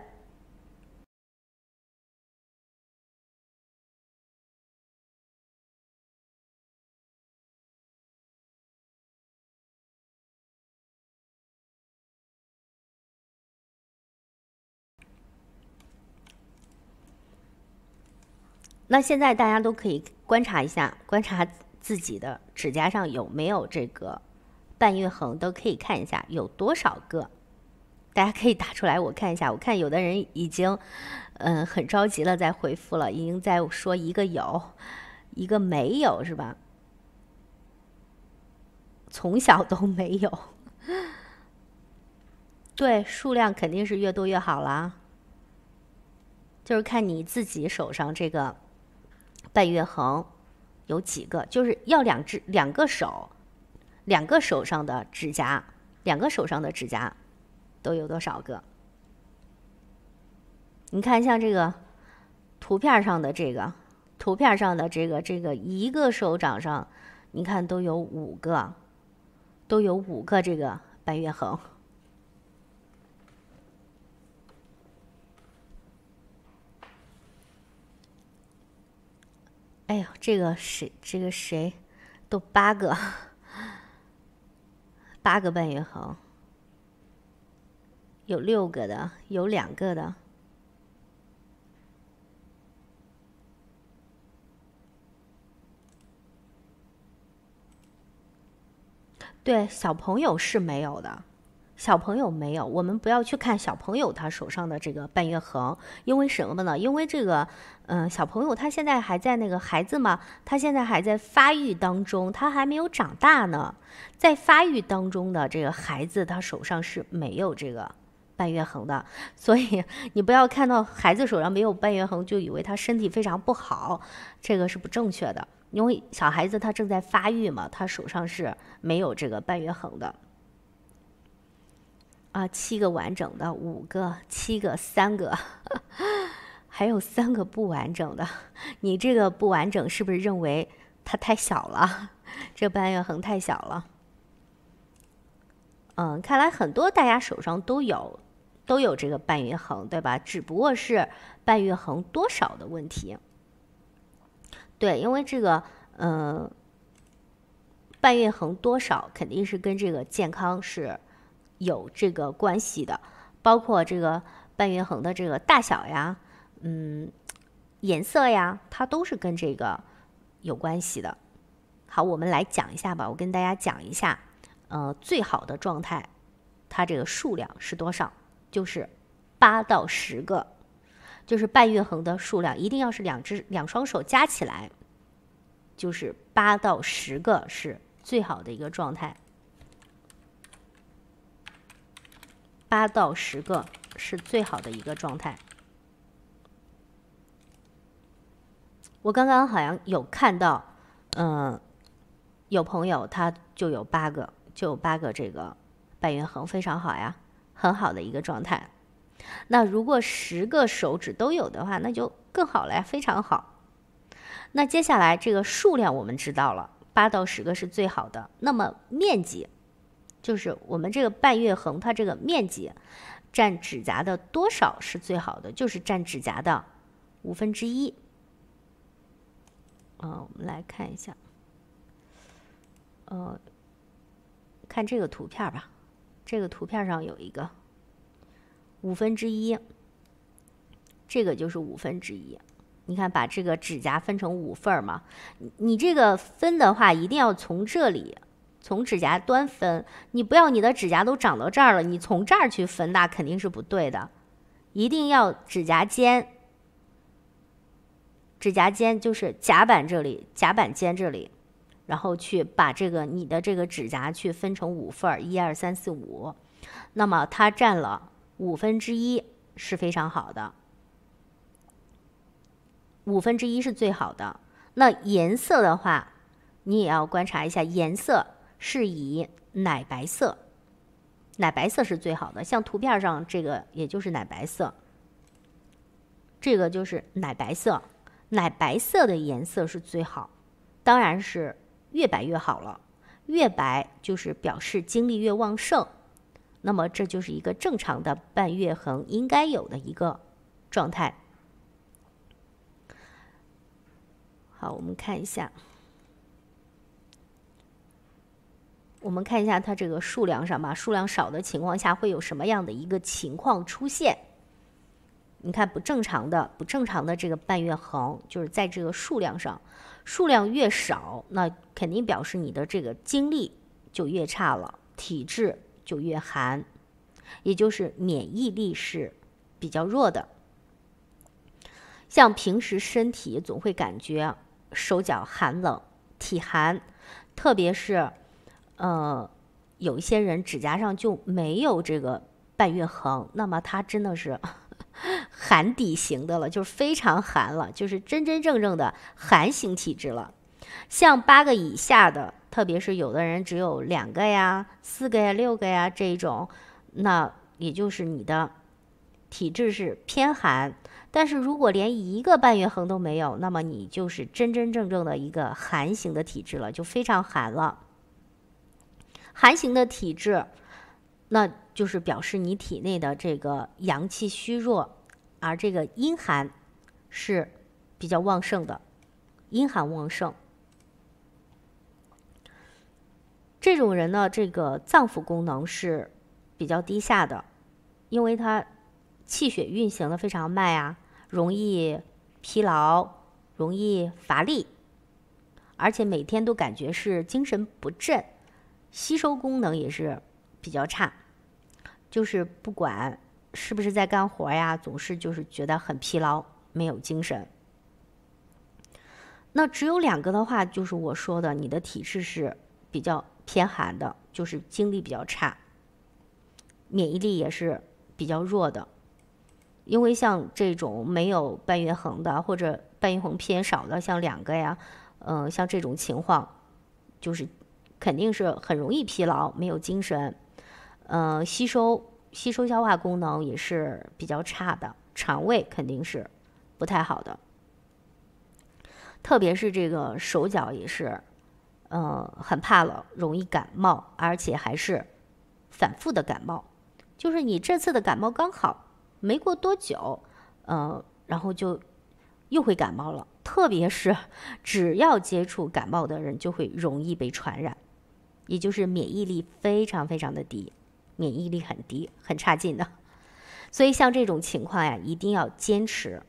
那现在大家都可以观察一下，观察自己的指甲上有没有这个半月痕，都可以看一下有多少个。大家可以打出来，我看一下。我看有的人已经，嗯，很着急了，在回复了，已经在说一个有，一个没有，是吧？从小都没有，对，数量肯定是越多越好了，就是看你自己手上这个。半月痕有几个？就是要两只两个手，两个手上的指甲，两个手上的指甲都有多少个？你看，像这个图片上的这个图片上的这个这个一个手掌上，你看都有五个，都有五个这个半月痕。哎呦，这个谁？这个谁？都八个，八个半月横，有六个的，有两个的。对，小朋友是没有的。小朋友没有，我们不要去看小朋友他手上的这个半月痕，因为什么呢？因为这个，嗯，小朋友他现在还在那个孩子嘛，他现在还在发育当中，他还没有长大呢。在发育当中的这个孩子，他手上是没有这个半月痕的。所以你不要看到孩子手上没有半月痕就以为他身体非常不好，这个是不正确的。因为小孩子他正在发育嘛，他手上是没有这个半月痕的。啊，七个完整的，五个，七个，三个，还有三个不完整的。你这个不完整是不是认为它太小了？这半月痕太小了。嗯，看来很多大家手上都有，都有这个半月痕，对吧？只不过是半月痕多少的问题。对，因为这个，嗯，半月痕多少肯定是跟这个健康是。有这个关系的，包括这个半月痕的这个大小呀，嗯，颜色呀，它都是跟这个有关系的。好，我们来讲一下吧，我跟大家讲一下，呃，最好的状态，它这个数量是多少？就是八到十个，就是半月痕的数量一定要是两只两双手加起来，就是八到十个是最好的一个状态。八到十个是最好的一个状态。我刚刚好像有看到，嗯，有朋友他就有八个，就有八个这个半圆横非常好呀，很好的一个状态。那如果十个手指都有的话，那就更好了呀，非常好。那接下来这个数量我们知道了，八到十个是最好的。那么面积。就是我们这个半月横它这个面积占指甲的多少是最好的？就是占指甲的五分之一。嗯，我们来看一下，呃，看这个图片吧。这个图片上有一个五分之一，这个就是五分之一。你看，把这个指甲分成五份儿嘛，你这个分的话，一定要从这里。从指甲端分，你不要你的指甲都长到这儿了，你从这儿去分，那肯定是不对的。一定要指甲尖，指甲尖就是甲板这里，甲板尖这里，然后去把这个你的这个指甲去分成五份，一二三四五，那么它占了五分之一是非常好的，五分之一是最好的。那颜色的话，你也要观察一下颜色。是以奶白色，奶白色是最好的。像图片上这个，也就是奶白色。这个就是奶白色，奶白色的颜色是最好，当然是越白越好了。越白就是表示精力越旺盛。那么这就是一个正常的半月痕应该有的一个状态。好，我们看一下。我们看一下它这个数量上吧。数量少的情况下，会有什么样的一个情况出现？你看，不正常的、不正常的这个半月横，就是在这个数量上，数量越少，那肯定表示你的这个精力就越差了，体质就越寒，也就是免疫力是比较弱的。像平时身体总会感觉手脚寒冷、体寒，特别是。呃，有一些人指甲上就没有这个半月痕，那么他真的是 寒底型的了，就是非常寒了，就是真真正正的寒型体质了。像八个以下的，特别是有的人只有两个呀、四个呀、六个呀这种，那也就是你的体质是偏寒。但是如果连一个半月痕都没有，那么你就是真真正正的一个寒型的体质了，就非常寒了。寒型的体质，那就是表示你体内的这个阳气虚弱，而这个阴寒是比较旺盛的，阴寒旺盛。这种人呢，这个脏腑功能是比较低下的，因为他气血运行的非常慢啊，容易疲劳，容易乏力，而且每天都感觉是精神不振。吸收功能也是比较差，就是不管是不是在干活呀，总是就是觉得很疲劳，没有精神。那只有两个的话，就是我说的，你的体质是比较偏寒的，就是精力比较差，免疫力也是比较弱的。因为像这种没有半月痕的，或者半月痕偏少的，像两个呀，嗯，像这种情况，就是。肯定是很容易疲劳，没有精神，呃，吸收、吸收、消化功能也是比较差的，肠胃肯定是不太好的，特别是这个手脚也是，呃，很怕冷，容易感冒，而且还是反复的感冒，就是你这次的感冒刚好没过多久，呃，然后就又会感冒了，特别是 只要接触感冒的人，就会容易被传染。也就是免疫力非常非常的低，免疫力很低，很差劲的。所以像这种情况呀，一定要坚持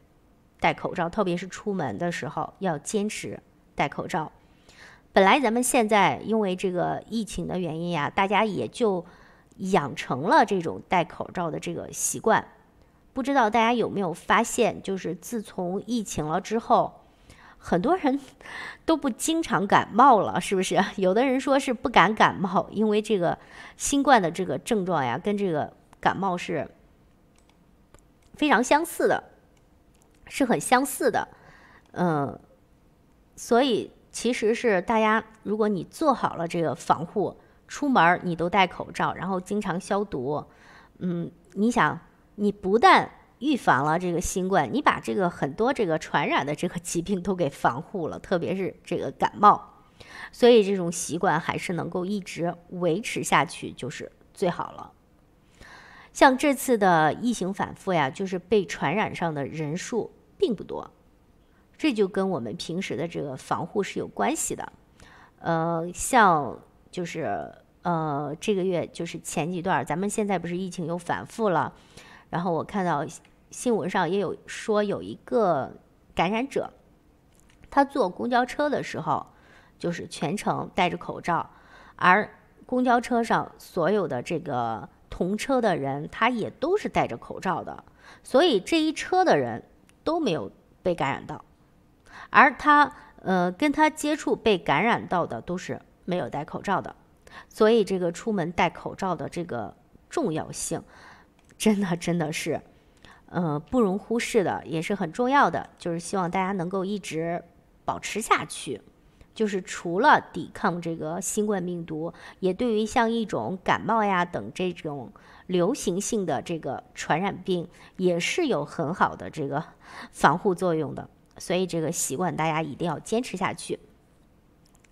戴口罩，特别是出门的时候要坚持戴口罩。本来咱们现在因为这个疫情的原因呀，大家也就养成了这种戴口罩的这个习惯。不知道大家有没有发现，就是自从疫情了之后。很多人都不经常感冒了，是不是？有的人说是不敢感冒，因为这个新冠的这个症状呀，跟这个感冒是非常相似的，是很相似的。嗯，所以其实是大家，如果你做好了这个防护，出门你都戴口罩，然后经常消毒，嗯，你想，你不但预防了这个新冠，你把这个很多这个传染的这个疾病都给防护了，特别是这个感冒，所以这种习惯还是能够一直维持下去，就是最好了。像这次的疫情反复呀，就是被传染上的人数并不多，这就跟我们平时的这个防护是有关系的。呃，像就是呃这个月就是前几段，咱们现在不是疫情又反复了。然后我看到新闻上也有说，有一个感染者，他坐公交车的时候就是全程戴着口罩，而公交车上所有的这个同车的人，他也都是戴着口罩的，所以这一车的人都没有被感染到，而他呃跟他接触被感染到的都是没有戴口罩的，所以这个出门戴口罩的这个重要性。真的真的是，呃，不容忽视的，也是很重要的，就是希望大家能够一直保持下去。就是除了抵抗这个新冠病毒，也对于像一种感冒呀等这种流行性的这个传染病，也是有很好的这个 防护作用的。所以这个习惯大家一定要坚持下去，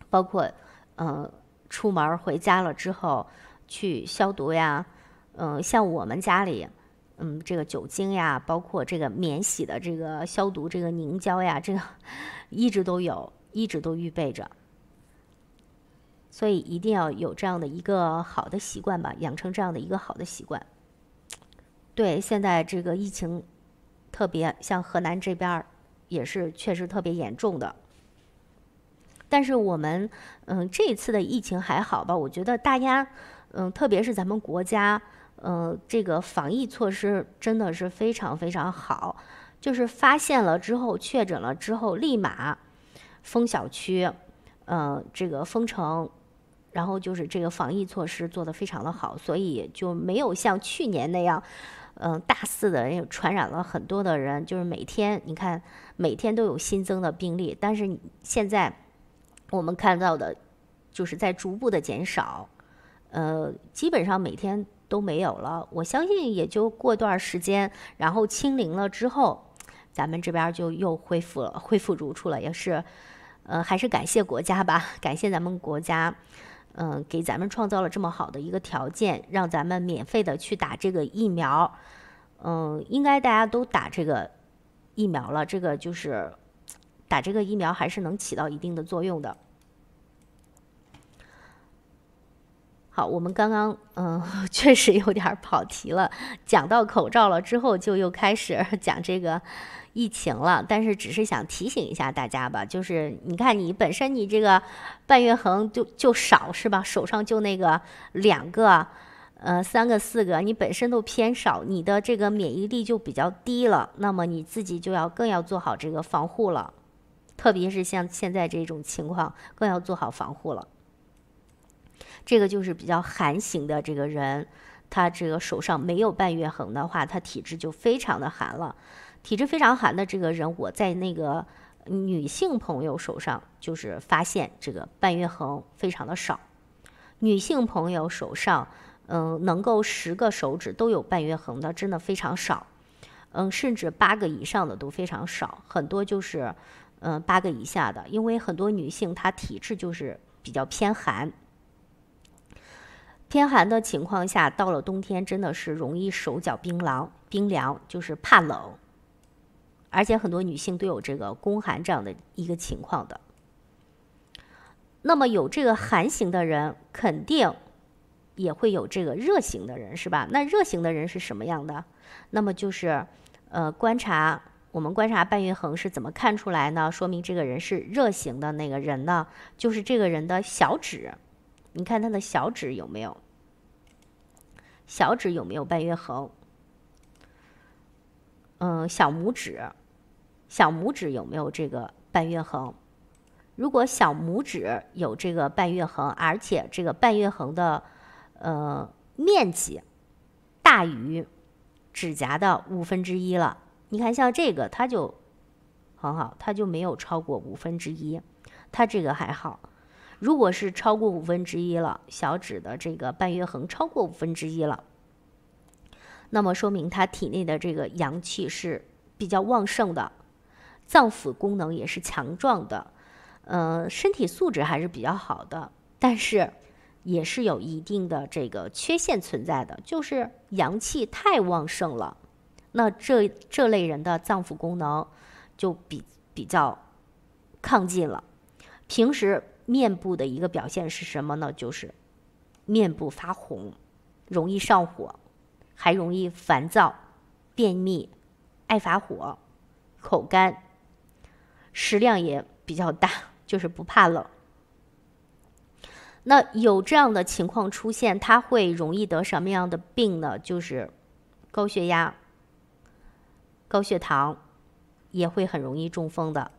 包括呃，出门回家了之后去消毒呀。嗯，像我们家里，嗯，这个酒精呀，包括这个免洗的这个消毒这个凝胶呀，这个 一直都有，一直都预备着。所以一定要有这样的一个好的习惯吧，养成这样的一个好的习惯。对，现在这个疫情特别像河南这边儿也是确实特别严重的。但是我们嗯，这次的疫情还好吧？我觉得大家嗯，特别是咱们国家。嗯，这个防疫措施真的是非常非常好，就是发现了之后确诊了之后立马封小区，嗯，这个封城，然后就是这个防疫措施做得非常的好，所以就没有像去年那样，嗯，大肆的传染了很多的人，就是每天你看每天都有新增的病例，但是你现在我们看到的，就是在逐步的减少，呃，基本上每天。都没有了，我相信也就过段儿时间，然后清零了之后，咱们这边就又恢复了，恢复如初了。也是，呃，还是感谢国家吧，感谢咱们国家，嗯，给咱们创造了这么好的一个条件，让咱们免费的去打这个疫苗。嗯，应该大家都打这个疫苗了，这个就是打这个疫苗还是能起到一定的作用的。好，我们刚刚嗯，确实有点跑题了，讲到口罩了之后，就又开始 讲这个疫情了。但是只是想提醒一下大家吧，就是你看你本身你这个半月痕就就少是吧？手上就那个两个、呃三个、四个，你本身都偏少，你的这个免疫力就比较低了。那么你自己就要更要做好这个防护了，特别是像现在这种情况，更要做好防护了。这个就是比较寒型的这个人，他这个手上没有半月痕的话，他体质就非常的寒了。体质非常寒的这个人，我在那个女性朋友手上就是发现这个半月痕非常的少。女性朋友手上，嗯，能够十个手指都有半月痕的，真的非常少。嗯，甚至八个以上的都非常少，很多就是，嗯，八个以下的，因为很多女性她体质就是比较偏寒。天寒的情况下，到了冬天真的是容易手脚冰凉，冰凉就是怕冷，而且很多女性都有这个宫寒这样的一个情况的。那么有这个寒型的人，肯定也会有这个热型的人，是吧？那热型的人是什么样的？那么就是，呃，观察我们观察半月痕是怎么看出来呢？说明这个人是热型的那个人呢，就是这个人的小指，你看他的小指有没有？小指有没有半月痕？嗯，小拇指，小拇指有没有这个半月痕？如果小拇指有这个半月痕，而且这个半月痕的呃面积大于指甲的五分之一了，你看像这个，它就很好，它就没有超过五分之一，它这个还好。如果是超过五分之一了，小指的这个半月痕超过五分之一了，那么说明他体内的这个阳气是比较旺盛的，脏腑功能也是强壮的，呃，身体素质还是比较好的。但是，也是有一定的这个缺陷存在的，就是阳气太旺盛了，那这这类人的脏腑功能就比比较亢进了，平时。面部的一个表现是什么呢？就是面部发红，容易上火，还容易烦躁、便秘、爱发火、口干，食量也比较大，就是不怕冷。那有这样的情况出现，他会容易得什么样的病呢？就是高血压、高血糖，也会很容易中风的。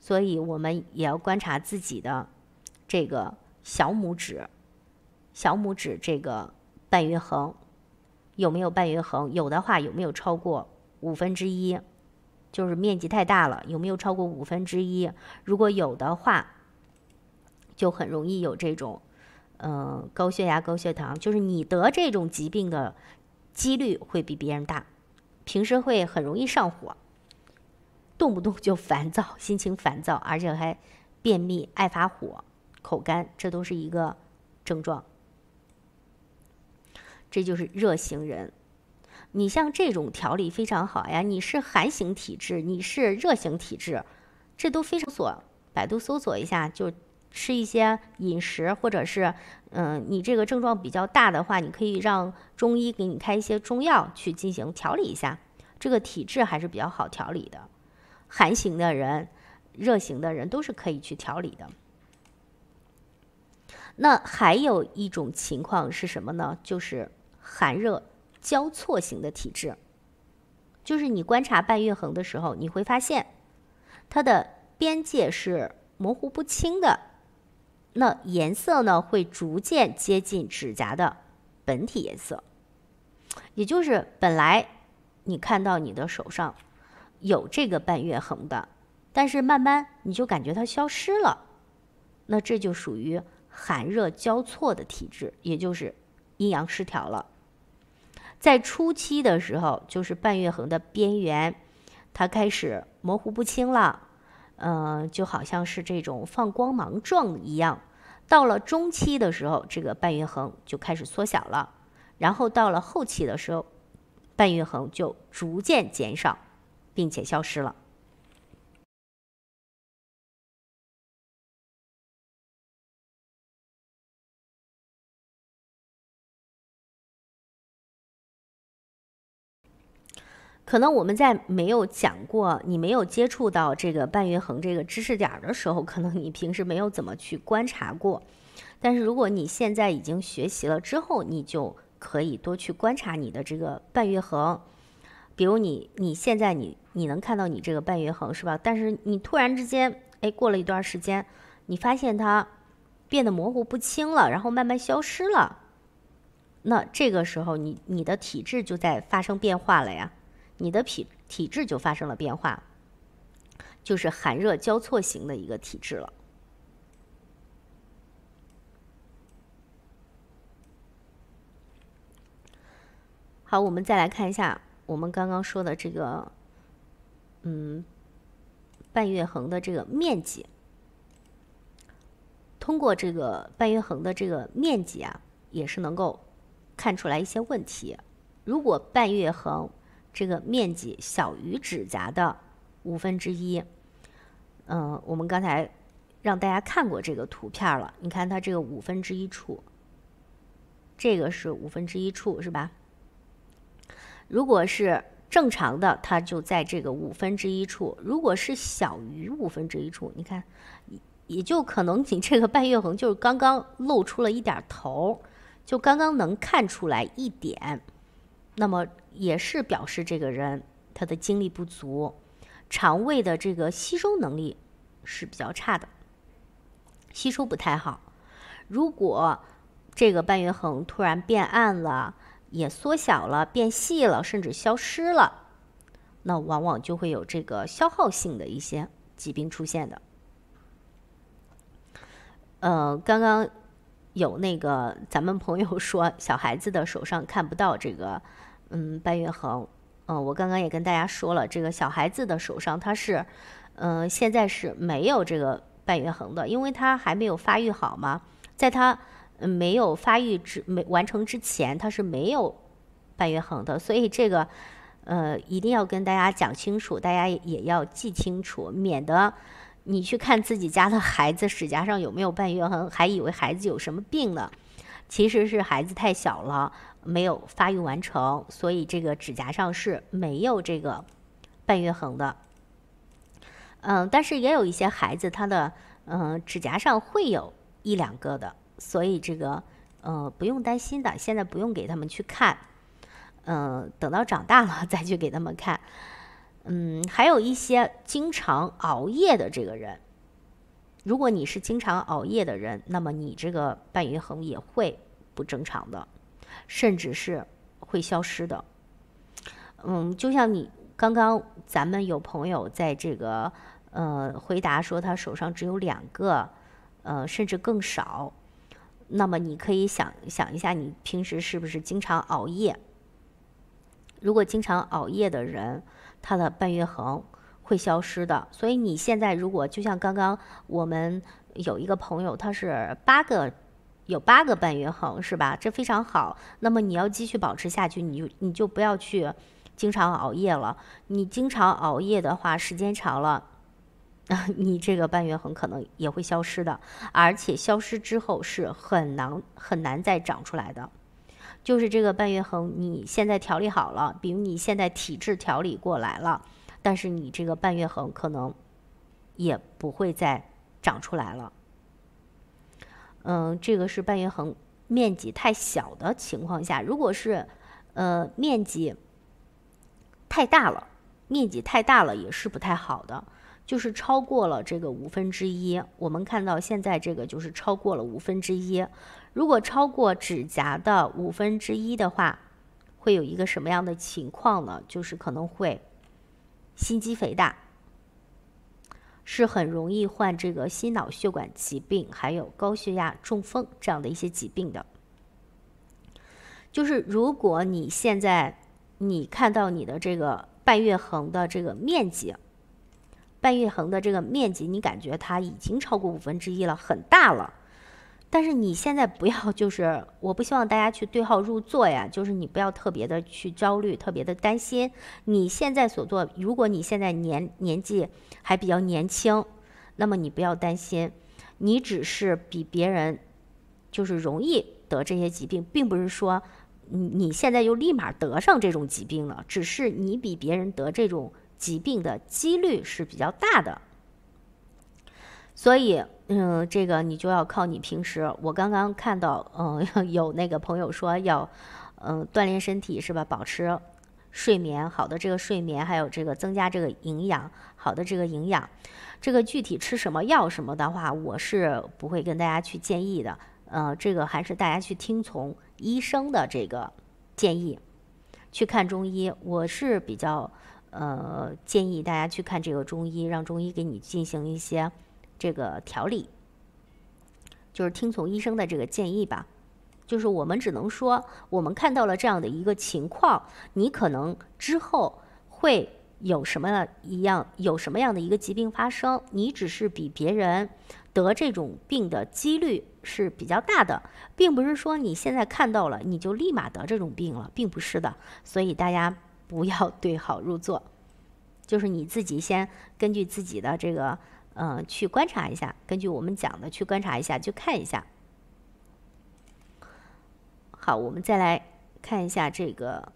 所以我们也要观察自己的这个小拇指，小拇指这个半月痕有没有半月痕，有的话有没有超过五分之一，就是面积太大了，有没有超过五分之一？如果有的话，就很容易有这种嗯高血压、高血糖，就是你得这种疾病的几率会比别人大，平时会很容易上火。动不动就烦躁，心情烦躁，而且还便秘、爱发火、口干，这都是一个症状。这就是热型人。你像这种调理非常好呀。你是寒型体质，你是热型体质，这都非常。所百度搜索一下，就吃一些饮食，或者是嗯，你这个症状比较大的话，你可以让中医给你开一些中药去进行调理一下。这个体质还是比较好调理的。寒型的人、热型的人都是可以去调理的。那还有一种情况是什么呢？就是寒热交错型的体质，就是你观察半月痕的时候，你会发现它的边界是模糊不清的，那颜色呢会逐渐接近指甲的本体颜色，也就是本来你看到你的手上。有这个半月痕的，但是慢慢你就感觉它消失了，那这就属于寒热交错的体质，也就是阴阳失调了。在初期的时候，就是半月痕的边缘，它开始模糊不清了，嗯，就好像是这种放光芒状一样。到了中期的时候，这个半月痕就开始缩小了，然后到了后期的时候，半月痕就逐渐减少。并且消失了。可能我们在没有讲过，你没有接触到这个半月横这个知识点的时候，可能你平时没有怎么去观察过。但是如果你现在已经学习了之后，你就可以多去观察你的这个半月横。比如你你现在你你能看到你这个半月痕是吧？但是你突然之间，哎，过了一段时间，你发现它变得模糊不清了，然后慢慢消失了。那这个时候，你你的体质就在发生变化了呀，你的体体质就发生了变化，就是寒热交错型的一个体质了。好，我们再来看一下。我们刚刚说的这个，嗯，半月痕的这个面积，通过这个半月痕的这个面积啊，也是能够看出来一些问题。如果半月痕这个面积小于指甲的五分之一，嗯，我们刚才让大家看过这个图片了，你看它这个五分之一处，这个是五分之一处，是吧？如果是正常的，它就在这个五分之一处；如果是小于五分之一处，你看，也也就可能你这个半月横就是刚刚露出了一点头，就刚刚能看出来一点，那么也是表示这个人他的精力不足，肠胃的这个吸收能力是比较差的，吸收不太好。如果这个半月横突然变暗了。也缩小了、变细了，甚至消失了，那往往就会有这个消耗性的一些疾病出现的。呃，刚刚有那个咱们朋友说，小孩子的手上看不到这个，嗯，半月痕。嗯，我刚刚也跟大家说了，这个小孩子的手上它是，嗯，现在是没有这个半月痕的，因为他还没有发育好嘛，在他。嗯，没有发育之没完成之前，它是没有半月痕的，所以这个呃一定要跟大家讲清楚，大家也要记清楚，免得你去看自己家的孩子指甲上有没有半月痕，还以为孩子有什么病呢，其实是孩子太小了，没有发育完成，所以这个指甲上是没有这个半月痕的。嗯，但是也有一些孩子他的嗯指甲上会有一两个的。所以这个，呃，不用担心的。现在不用给他们去看，嗯，等到长大了再去给他们看。嗯，还有一些经常熬夜的这个人，如果你是经常熬夜的人，那么你这个半月痕也会不正常的，甚至是会消失的。嗯，就像你刚刚咱们有朋友在这个，呃，回答说他手上只有两个，呃，甚至更少。那么你可以想想一下，你平时是不是经常熬夜？如果经常熬夜的人，他的半月痕会消失的。所以你现在如果就像刚刚我们有一个朋友，他是八个，有八个半月痕是吧？这非常好。那么你要继续保持下去，你就你就不要去经常熬夜了。你经常熬夜的话，时间长了。你这个半月痕可能也会消失的，而且消失之后是很难很难再长出来的。就是这个半月痕，你现在调理好了，比如你现在体质调理过来了，但是你这个半月痕可能也不会再长出来了。嗯，这个是半月痕面积太小的情况下，如果是呃面积太大了，面积太大了也是不太好的。就是超过了这个五分之一，我们看到现在这个就是超过了五分之一。如果超过指甲的五分之一的话，会有一个什么样的情况呢？就是可能会心肌肥大，是很容易患这个心脑血管疾病，还有高血压、中风这样的一些疾病的。就是如果你现在你看到你的这个半月痕的这个面积。半月痕的这个面积，你感觉它已经超过五分之一了，很大了。但是你现在不要，就是我不希望大家去对号入座呀，就是你不要特别的去焦虑，特别的担心。你现在所做，如果你现在年年纪还比较年轻，那么你不要担心，你只是比别人就是容易得这些疾病，并不是说你你现在就立马得上这种疾病了，只是你比别人得这种。疾病的几率是比较大的，所以，嗯，这个你就要靠你平时。我刚刚看到，嗯，有那个朋友说要，嗯，锻炼身体是吧？保持睡眠好的这个睡眠，还有这个增加这个营养好的这个营养。这个具体吃什么药什么的话，我是不会跟大家去建议的。嗯，这个还是大家去听从医生的这个建议，去看中医。我是比较。呃，建议大家去看这个中医，让中医给你进行一些这个调理，就是听从医生的这个建议吧。就是我们只能说，我们看到了这样的一个情况，你可能之后会有什么一样有什么样的一个疾病发生，你只是比别人得这种病的几率是比较大的，并不是说你现在看到了你就立马得这种病了，并不是的。所以大家。不要对号入座，就是你自己先根据自己的这个，嗯，去观察一下，根据我们讲的去观察一下，去看一下。好，我们再来看一下这个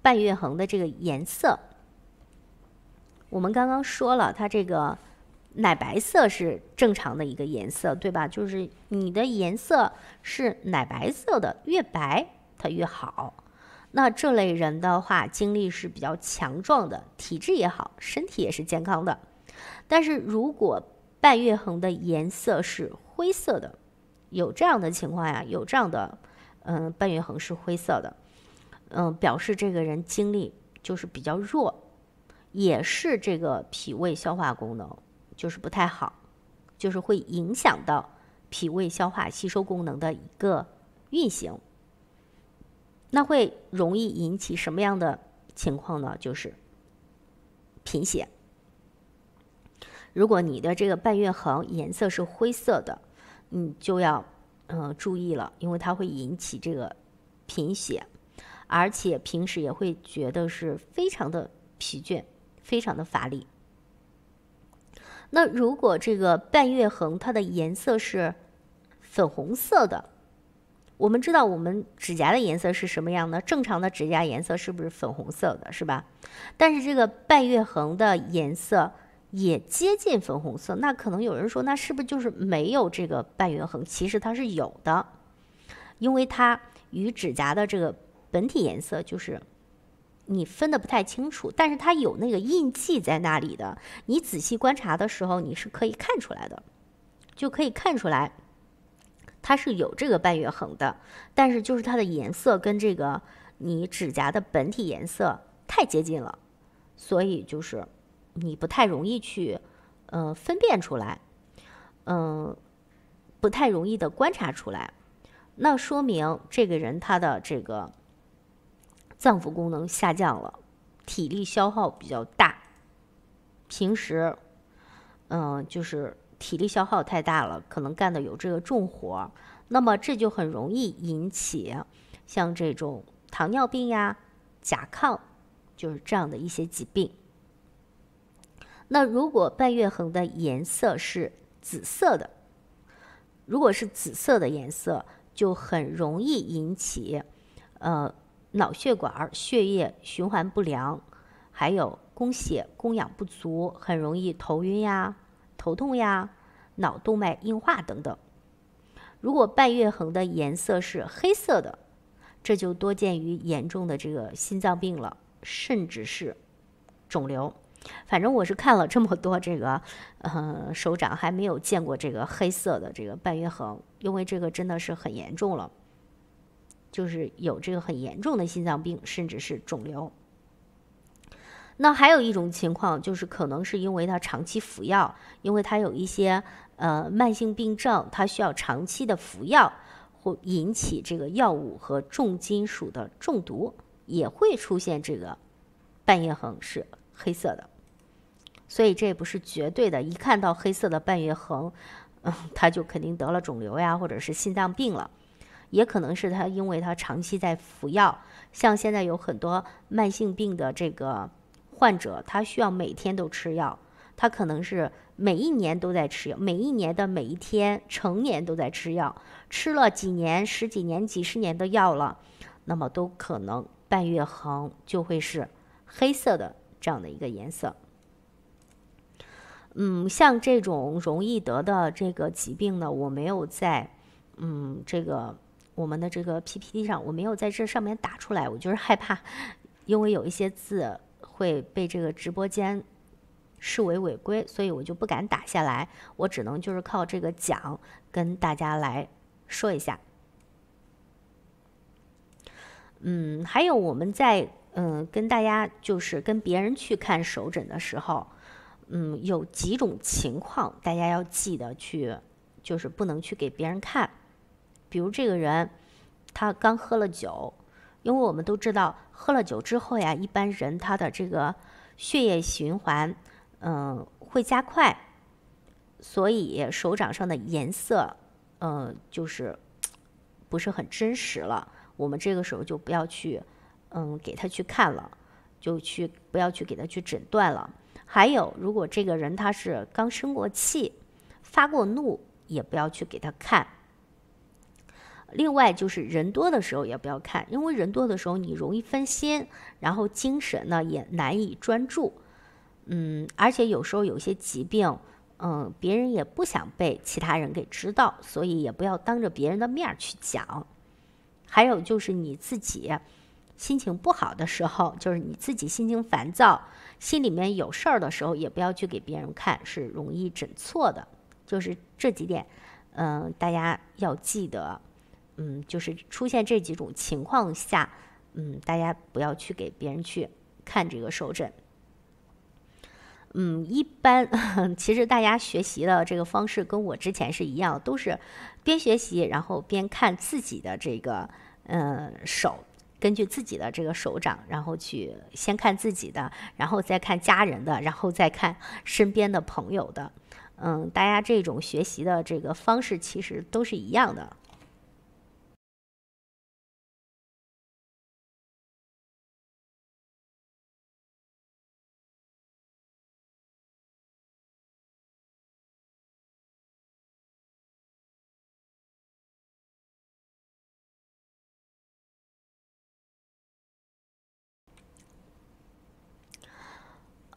半月痕的这个颜色。我们刚刚说了，它这个奶白色是正常的一个颜色，对吧？就是你的颜色是奶白色的，越白它越好。那这类人的话，精力是比较强壮的，体质也好，身体也是健康的。但是如果半月痕的颜色是灰色的，有这样的情况呀？有这样的，嗯，半月痕是灰色的，嗯，表示这个人精力就是比较弱，也是这个脾胃消化功能就是不太好，就是会影响到脾胃消化吸收功能的一个运行。那会容易引起什么样的情况呢？就是贫血。如果你的这个半月痕颜色是灰色的，你就要嗯注意了，因为它会引起这个贫血，而且平时也会觉得是非常的疲倦，非常的乏力。那如果这个半月痕它的颜色是粉红色的，我们知道我们指甲的颜色是什么样的？正常的指甲颜色是不是粉红色的，是吧？但是这个半月痕的颜色也接近粉红色，那可能有人说，那是不是就是没有这个半月痕？其实它是有的，因为它与指甲的这个本体颜色就是你分的不太清楚，但是它有那个印记在那里的，你仔细观察的时候你是可以看出来的，就可以看出来。它是有这个半月痕的，但是就是它的颜色跟这个你指甲的本体颜色太接近了，所以就是你不太容易去，呃，分辨出来，嗯，不太容易的观察出来。那说明这个人他的这个脏腑功能下降了，体力消耗比较大，平时，嗯，就是。体力消耗太大了，可能干的有这个重活儿，那么这就很容易引起像这种糖尿病呀、甲亢，就是这样的一些疾病。那如果半月痕的颜色是紫色的，如果是紫色的颜色，就很容易引起呃脑血管血液循环不良，还有供血供氧不足，很容易头晕呀。头痛呀，脑动脉硬化等等。如果半月痕的颜色是黑色的，这就多见于严重的这个心脏病了，甚至是肿瘤。反正我是看了这么多这个，嗯，手掌还没有见过这个黑色的这个半月痕，因为这个真的是很严重了，就是有这个很严重的心脏病，甚至是肿瘤。那还有一种情况，就是可能是因为他长期服药，因为他有一些呃慢性病症，他需要长期的服药，会引起这个药物和重金属的中毒，也会出现这个半月痕是黑色的。所以这也不是绝对的，一看到黑色的半月痕，嗯，他就肯定得了肿瘤呀，或者是心脏病了，也可能是他因为他长期在服药，像现在有很多慢性病的这个。患者他需要每天都吃药，他可能是每一年都在吃药，每一年的每一天成年都在吃药，吃了几年、十几年、几十年的药了，那么都可能半月痕就会是黑色的这样的一个颜色。嗯，像这种容易得的这个疾病呢，我没有在嗯这个我们的这个 PPT 上，我没有在这上面打出来，我就是害怕，因为有一些字。会被这个直播间视为违规，所以我就不敢打下来，我只能就是靠这个讲跟大家来说一下。嗯，还有我们在嗯跟大家就是跟别人去看手诊的时候，嗯，有几种情况大家要记得去，就是不能去给别人看，比如这个人他刚喝了酒，因为我们都知道。喝了酒之后呀，一般人他的这个血液循环，嗯，会加快，所以手掌上的颜色，嗯，就是不是很真实了。我们这个时候就不要去，嗯，给他去看了，就去不要去给他去诊断了。还有，如果这个人他是刚生过气、发过怒，也不要去给他看。另外就是人多的时候也不要看，因为人多的时候你容易分心，然后精神呢也难以专注。嗯，而且有时候有些疾病，嗯，别人也不想被其他人给知道，所以也不要当着别人的面儿去讲。还有就是你自己心情不好的时候，就是你自己心情烦躁、心里面有事儿的时候，也不要去给别人看，是容易诊错的。就是这几点，嗯，大家要记得。嗯，就是出现这几种情况下，嗯，大家不要去给别人去看这个手诊。嗯，一般 其实大家学习的这个方式跟我之前是一样，都是边学习然后边看自己的这个嗯手，根据自己的这个手掌，然后去先看自己的，然后再看家人的，然后再看身边的朋友的。嗯，大家这种学习的这个方式其实都是一样的。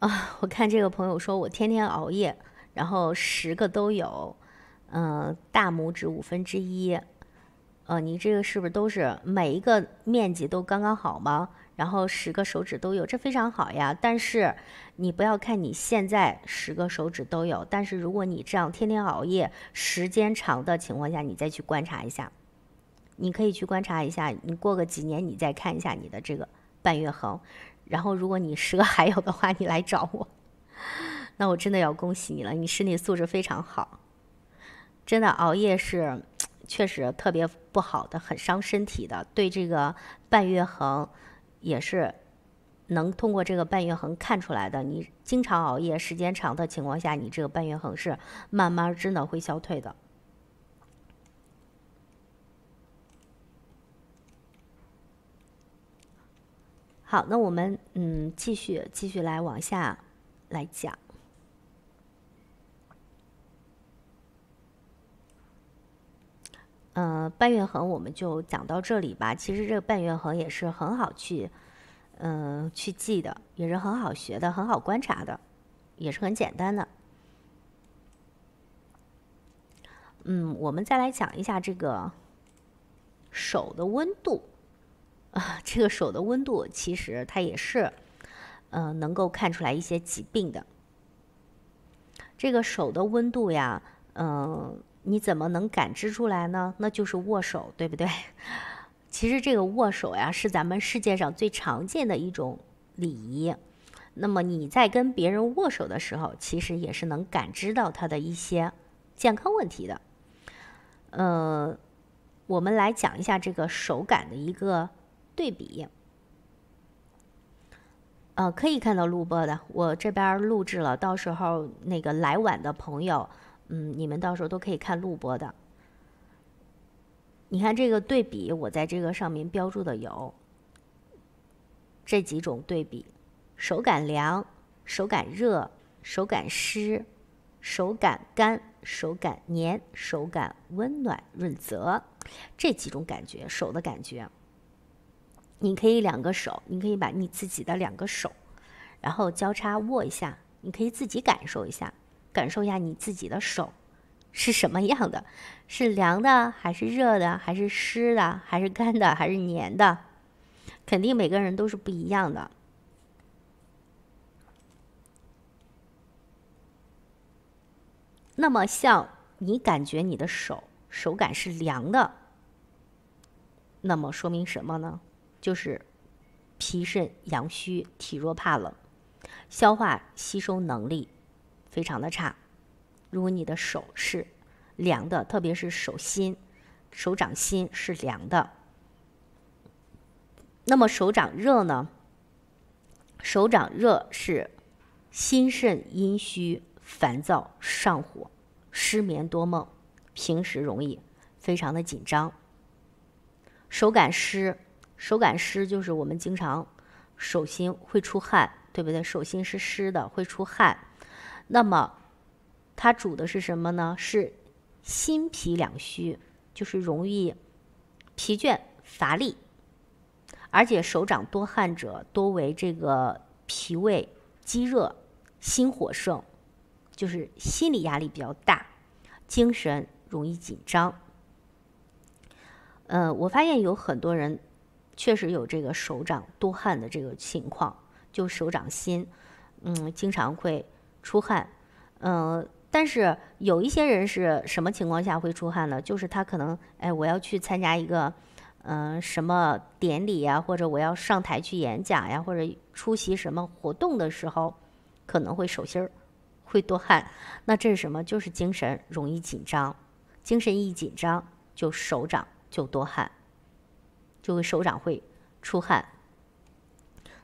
啊，我看这个朋友说，我天天熬夜，然后十个都有，嗯，大拇指五分之一，呃，你这个是不是都是每一个面积都刚刚好吗？然后十个手指都有，这非常好呀。但是你不要看你现在十个手指都有，但是如果你这样天天熬夜时间长的情况下，你再去观察一下，你可以去观察一下，你过个几年你再看一下你的这个半月痕。然后，如果你蛇 还有的话，你来找我，那我真的要恭喜你了。你身体素质非常好，真的熬夜是确实特别不好的，很伤身体的。对这个半月痕也是能通过这个半月痕看出来的。你经常熬夜、时间长的情况下，你这个半月痕是慢慢真的会消退的。好，那我们嗯继续继续来往下来讲。嗯，半月痕我们就讲到这里吧。其实这个半月痕也是很好去嗯去记的，也是很好学的，很好观察的，也是很简单的。嗯，我们再来讲一下这个手的温度。啊，这个手的温度其实它也是，嗯，能够看出来一些疾病的。这个手的温度呀，嗯，你怎么能感知出来呢？那就是握手，对不对？其实这个握手呀，是咱们世界上最常见的一种礼仪。那么你在跟别人握手的时候，其实也是能感知到它的一些健康问题的。呃，我们来讲一下这个手感的一个。对比，呃，可以看到录播的，我这边录制了，到时候那个来晚的朋友，嗯，你们到时候都可以看录播的。你看这个对比，我在这个上面标注的有这几种对比：手感凉、手感热、手感湿、手感干、手感粘、手感温暖润泽，这几种感觉手的感觉。你可以两个手，你可以把你自己的两个手，然后交叉握一下，你可以自己感受一下，感受一下你自己的手是什么样的，是凉的还是热的，还是湿的还是干的还是粘的，肯定每个人都是不一样的。那么，像你感觉你的手手感是凉的，那么说明什么呢？就是脾肾阳虚、体弱怕冷，消化吸收能力非常的差。如果你的手是凉的，特别是手心、手掌心是凉的，那么手掌热呢？手掌热是心肾阴虚、烦躁上火、失眠多梦，平时容易非常的紧张，手感湿。手感湿就是我们经常手心会出汗，对不对？手心是湿的，会出汗。那么，它主的是什么呢？是心脾两虚，就是容易疲倦乏力，而且手掌多汗者多为这个脾胃积热、心火盛，就是心理压力比较大，精神容易紧张。呃，我发现有很多人。确实有这个手掌多汗的这个情况，就手掌心，嗯，经常会出汗。嗯，但是有一些人是什么情况下会出汗呢？就是他可能，哎，我要去参加一个，嗯，什么典礼呀，或者我要上台去演讲呀，或者出席什么活动的时候，可能会手心儿会多汗。那这是什么？就是精神容易紧张，精神一紧张，就手掌就多汗。就会手掌会出汗。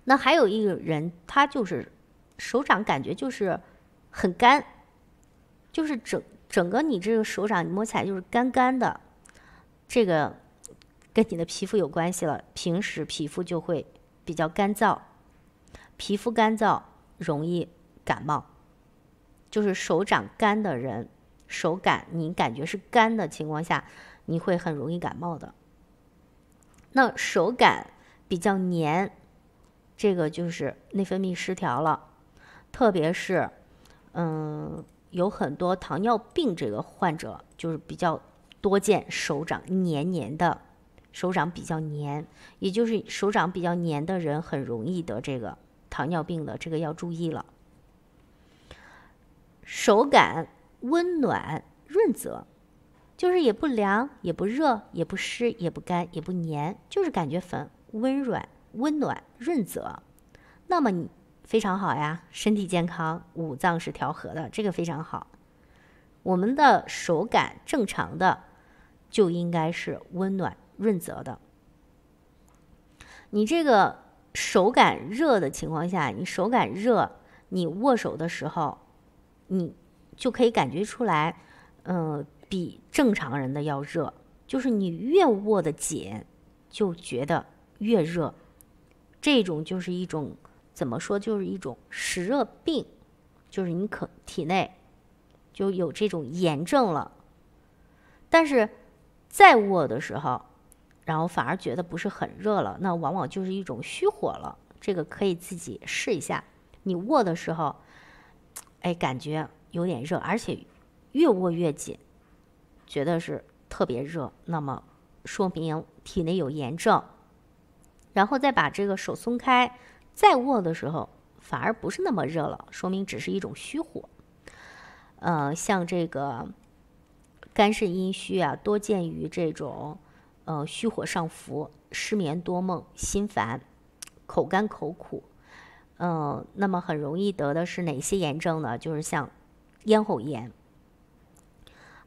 那还有一个人，他就是手掌感觉就是很干，就是整整个你这个手掌摸起来就是干干的，这个跟你的皮肤有关系了。平时皮肤就会比较干燥，皮肤干燥容易感冒。就是手掌干的人，手感你感觉是干的情况下，你会很容易感冒的。那手感比较粘，这个就是内分泌失调了，特别是，嗯，有很多糖尿病这个患者就是比较多见手掌黏黏的，手掌比较黏，也就是手掌比较黏的人很容易得这个糖尿病的，这个要注意了。手感温暖润泽。就是也不凉，也不热，也不湿，也不干，也不黏，就是感觉粉温软、温暖、润泽。那么你非常好呀，身体健康，五脏是调和的，这个非常好。我们的手感正常的就应该是温暖润泽的。你这个手感热的情况下，你手感热，你握手的时候，你就可以感觉出来，嗯。比正常人的要热，就是你越握的紧，就觉得越热。这种就是一种怎么说，就是一种实热病，就是你可体内就有这种炎症了。但是再握的时候，然后反而觉得不是很热了，那往往就是一种虚火了。这个可以自己试一下，你握的时候，哎，感觉有点热，而且越握越紧。觉得是特别热，那么说明体内有炎症，然后再把这个手松开，再握的时候反而不是那么热了，说明只是一种虚火。嗯，像这个肝肾阴虚啊，多见于这种，呃，虚火上浮，失眠多梦，心烦，口干口苦，嗯，那么很容易得的是哪些炎症呢？就是像咽喉炎。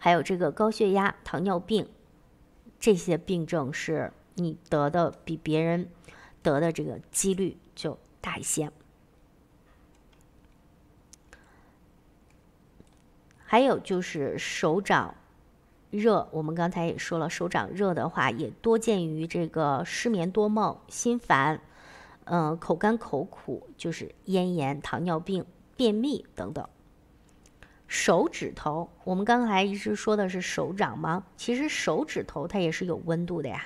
还有这个高血压、糖尿病，这些病症是你得的比别人得的这个几率就大一些。还有就是手掌热，我们刚才也说了，手掌热的话也多见于这个失眠多梦、心烦，嗯，口干口苦，就是咽炎、糖尿病、便秘等等。手指头，我们刚才一直说的是手掌吗？其实手指头它也是有温度的呀。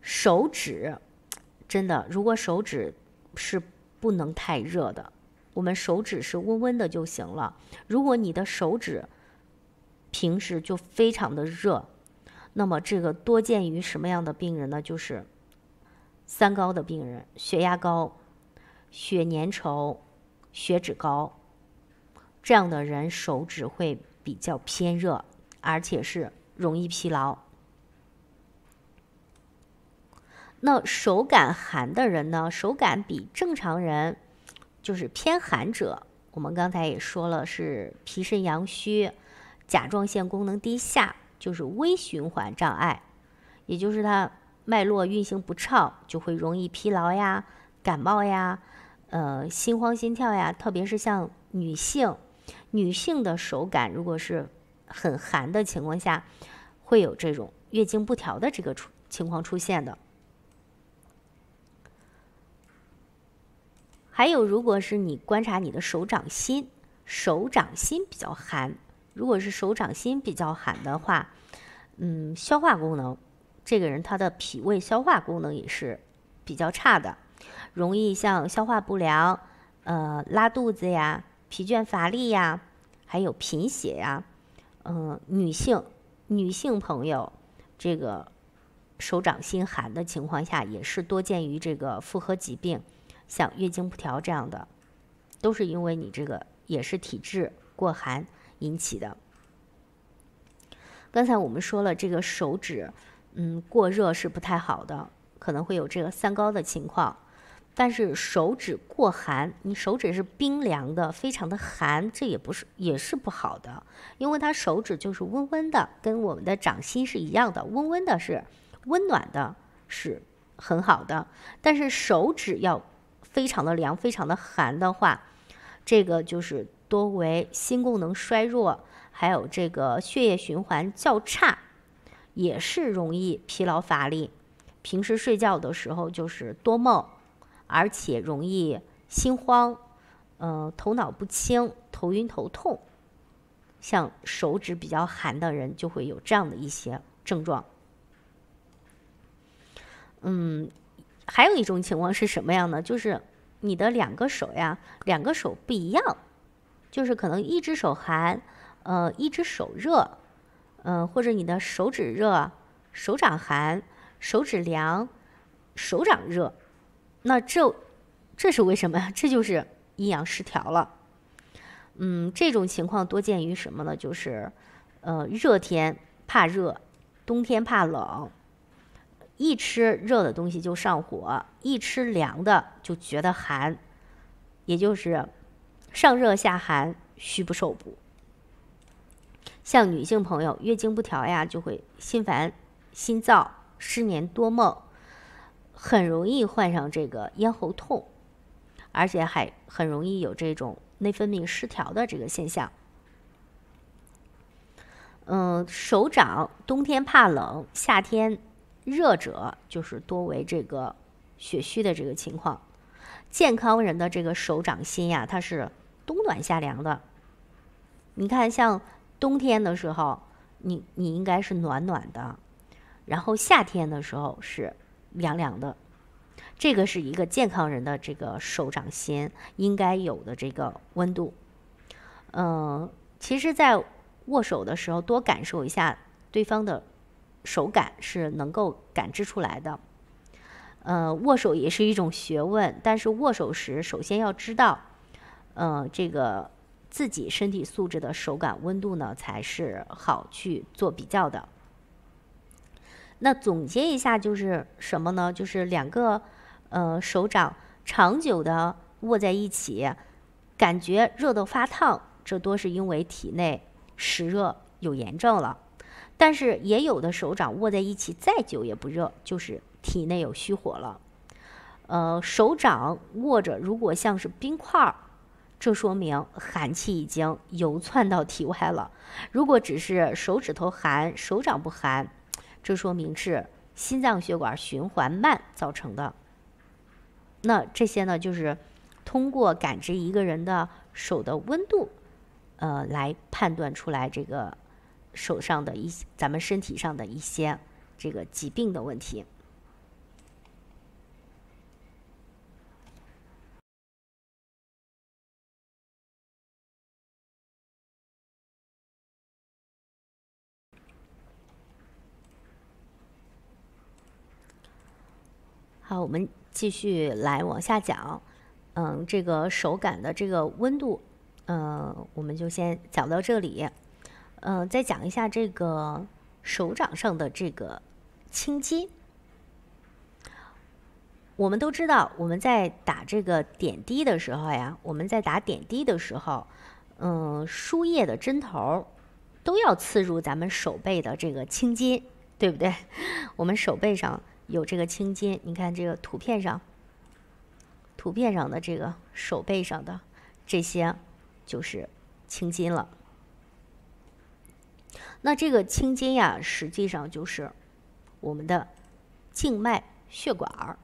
手指真的，如果手指是不能太热的，我们手指是温温的就行了。如果你的手指平时就非常的热，那么这个多见于什么样的病人呢？就是三高的病人：血压高、血粘稠、血脂高。这样的人手指会比较偏热，而且是容易疲劳。那手感寒的人呢？手感比正常人就是偏寒者，我们刚才也说了，是脾肾阳虚、甲状腺功能低下，就是微循环障碍，也就是它脉络运行不畅，就会容易疲劳呀、感冒呀、呃心慌心跳呀，特别是像女性。女性的手感如果是很寒的情况下，会有这种月经不调的这个出情况出现的。还有，如果是你观察你的手掌心，手掌心比较寒，如果是手掌心比较寒的话，嗯，消化功能，这个人他的脾胃消化功能也是比较差的，容易像消化不良，呃，拉肚子呀。疲倦乏力呀，还有贫血呀，嗯，女性女性朋友这个手掌心寒的情况下，也是多见于这个妇科疾病，像月经不调这样的，都是因为你这个也是体质过寒引起的。刚才我们说了，这个手指嗯过热是不太好的，可能会有这个三高的情况。但是手指过寒，你手指是冰凉的，非常的寒，这也不是也是不好的，因为他手指就是温温的，跟我们的掌心是一样的，温温的是温暖的是很好的。但是手指要非常的凉，非常的寒的话，这个就是多为心功能衰弱，还有这个血液循环较差，也是容易疲劳乏力，平时睡觉的时候就是多梦。而且容易心慌，呃，头脑不清，头晕头痛，像手指比较寒的人就会有这样的一些症状。嗯，还有一种情况是什么样呢？就是你的两个手呀，两个手不一样，就是可能一只手寒，呃，一只手热，嗯，或者你的手指热，手掌寒，手指凉，手掌热。那这，这是为什么呀？这就是阴阳失调了。嗯，这种情况多见于什么呢？就是，呃，热天怕热，冬天怕冷，一吃热的东西就上火，一吃凉的就觉得寒，也就是上热下寒，虚不受补。像女性朋友，月经不调呀，就会心烦、心燥、失眠多梦。很容易患上这个咽喉痛，而且还很容易有这种内分泌失调的这个现象。嗯，手掌冬天怕冷，夏天热者，就是多为这个血虚的这个情况。健康人的这个手掌心呀，它是冬暖夏凉的。你看，像冬天的时候，你你应该是暖暖的，然后夏天的时候是。凉凉的，这个是一个健康人的这个手掌心应该有的这个温度。嗯，其实，在握手的时候多感受一下对方的手感是能够感知出来的。呃，握手也是一种学问，但是握手时首先要知道，呃，这个自己身体素质的手感温度呢才是好去做比较的。那总结一下就是什么呢？就是两个，呃，手掌长久的握在一起，感觉热得发烫，这多是因为体内湿热有炎症了；但是也有的手掌握在一起再久也不热，就是体内有虚火了。呃，手掌握着如果像是冰块儿，这说明寒气已经游窜到体外了；如果只是手指头寒，手掌不寒。这说明是心脏血管循环慢造成的。那这些呢，就是通过感知一个人的手的温度，呃，来判断出来这个手上的一些咱们身体上的一些这个疾病的问题。啊，我们继续来往下讲，嗯，这个手感的这个温度，嗯，我们就先讲到这里，嗯，再讲一下这个手掌上的这个青筋。我们都知道，我们在打这个点滴的时候呀，我们在打点滴的时候，嗯，输液的针头都要刺入咱们手背的这个青筋，对不对？我们手背上。有这个青筋，你看这个图片上，图片上的这个手背上的这些，就是青筋了。那这个青筋呀，实际上就是我们的静脉血管儿。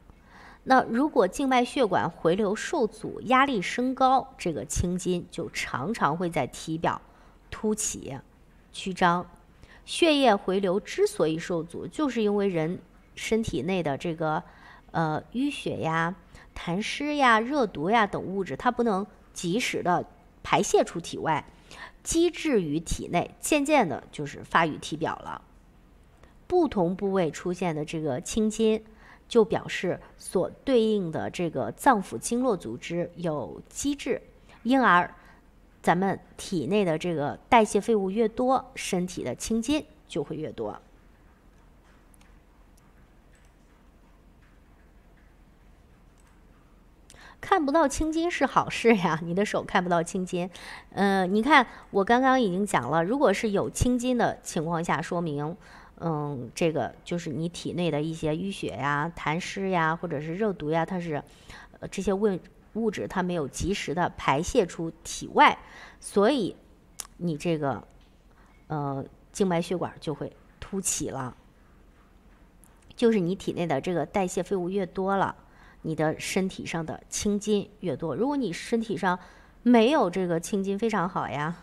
那如果静脉血管回流受阻，压力升高，这个青筋就常常会在体表凸起、曲张。血液回流之所以受阻，就是因为人。身体内的这个，呃，淤血呀、痰湿呀、热毒呀等物质，它不能及时的排泄出体外，积滞于体内，渐渐的就是发于体表了。不同部位出现的这个青筋，就表示所对应的这个脏腑经络组织有积滞，因而咱们体内的这个代谢废物越多，身体的青筋就会越多。看不到青筋是好事呀，你的手看不到青筋，嗯，你看我刚刚已经讲了，如果是有青筋的情况下，说明，嗯，这个就是你体内的一些淤血呀、痰湿呀，或者是热毒呀，它是，呃，这些问物质它没有及时的排泄出体外，所以，你这个，呃，静脉血管就会凸起了，就是你体内的这个代谢废物越多了。你的身体上的青筋越多，如果你身体上没有这个青筋，非常好呀，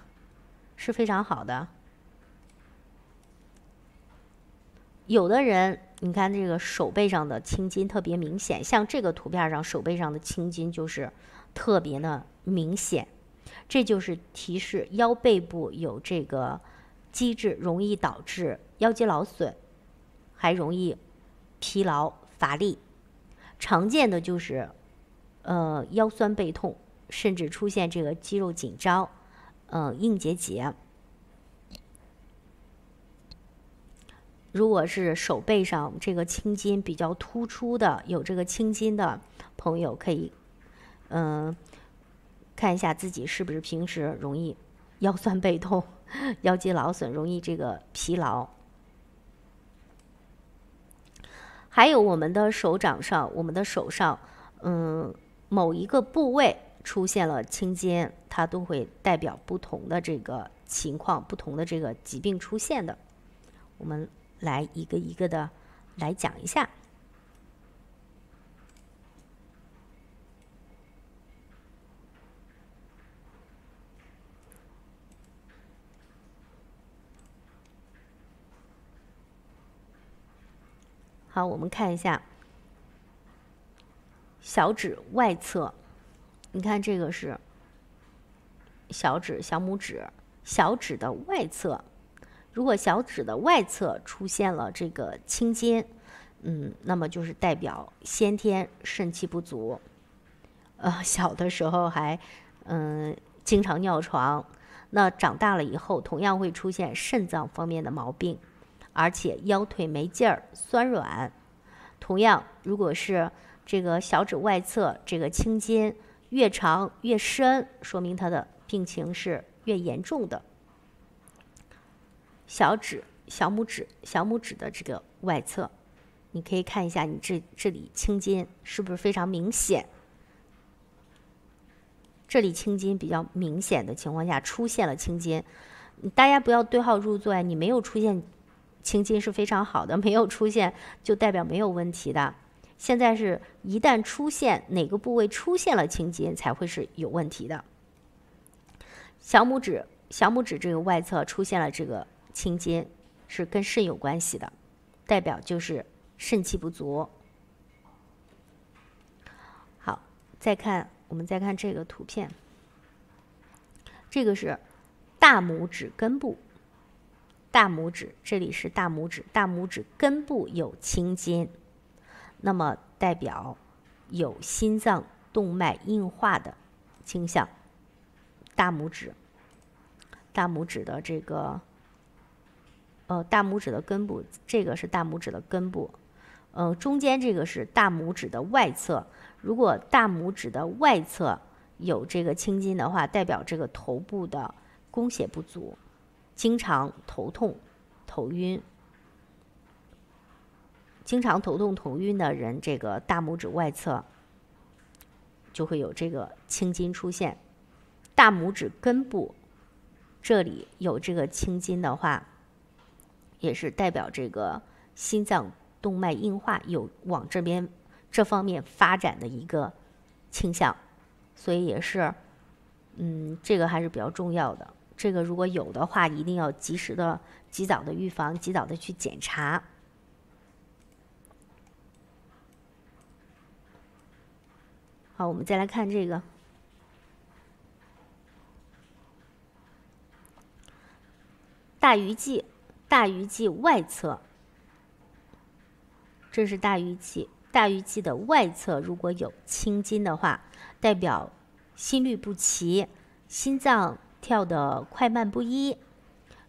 是非常好的。有的人，你看这个手背上的青筋特别明显，像这个图片上手背上的青筋就是特别的明显，这就是提示腰背部有这个机制，容易导致腰肌劳损，还容易疲劳乏力。常见的就是，呃，腰酸背痛，甚至出现这个肌肉紧张，呃，硬结节。如果是手背上这个青筋比较突出的，有这个青筋的朋友，可以，嗯，看一下自己是不是平时容易腰酸背痛、腰肌劳损，容易这个疲劳。还有我们的手掌上，我们的手上，嗯，某一个部位出现了青筋，它都会代表不同的这个情况、不同的这个疾病出现的。我们来一个一个的来讲一下。好，我们看一下小指外侧，你看这个是小指、小拇指、小指的外侧。如果小指的外侧出现了这个青筋，嗯，那么就是代表先天肾气不足，呃，小的时候还嗯经常尿床，那长大了以后同样会出现肾脏方面的毛病。而且腰腿没劲儿、酸软。同样，如果是这个小指外侧这个青筋越长越深，说明他的病情是越严重的。小指、小拇指、小拇指的这个外侧，你可以看一下，你这这里青筋是不是非常明显？这里青筋比较明显的情况下出现了青筋，大家不要对号入座呀，你没有出现。青筋是非常好的，没有出现就代表没有问题的。现在是一旦出现哪个部位出现了青筋，才会是有问题的。小拇指，小拇指这个外侧出现了这个青筋，是跟肾有关系的，代表就是肾气不足。好，再看我们再看这个图片，这个是大拇指根部。大拇指，这里是大拇指，大拇指根部有青筋，那么代表有心脏动脉硬化的倾向。大拇指，大拇指的这个，呃，大拇指的根部，这个是大拇指的根部，呃，中间这个是大拇指的外侧，如果大拇指的外侧有这个青筋的话，代表这个头部的供血不足。经常头痛、头晕，经常头痛头晕的人，这个大拇指外侧就会有这个青筋出现。大拇指根部这里有这个青筋的话，也是代表这个心脏动脉硬化有往这边这方面发展的一个倾向，所以也是，嗯，这个还是比较重要的。这个如果有的话，一定要及时的、及早的预防，及早的去检查。好，我们再来看这个大鱼际，大鱼际外侧，这是大鱼际，大鱼际的外侧如果有青筋的话，代表心律不齐、心脏。跳的快慢不一，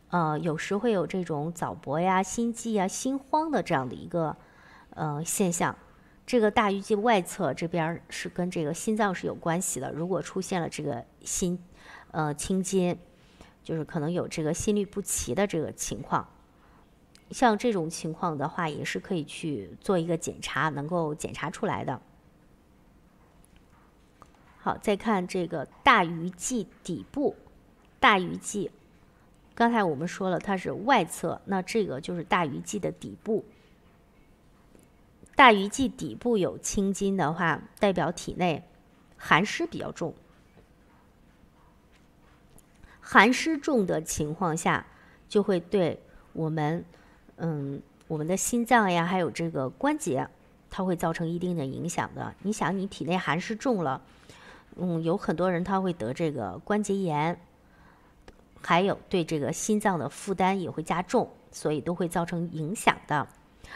呃，有时会有这种早搏呀、心悸呀、心慌的这样的一个呃现象。这个大鱼际外侧这边是跟这个心脏是有关系的，如果出现了这个心呃青筋，就是可能有这个心律不齐的这个情况。像这种情况的话，也是可以去做一个检查，能够检查出来的。好，再看这个大鱼际底部。大鱼际，刚才我们说了它是外侧，那这个就是大鱼际的底部。大鱼际底部有青筋的话，代表体内寒湿比较重。寒湿重的情况下，就会对我们，嗯，我们的心脏呀，还有这个关节，它会造成一定的影响的。你想，你体内寒湿重了，嗯，有很多人他会得这个关节炎。还有对这个心脏的负担也会加重，所以都会造成影响的，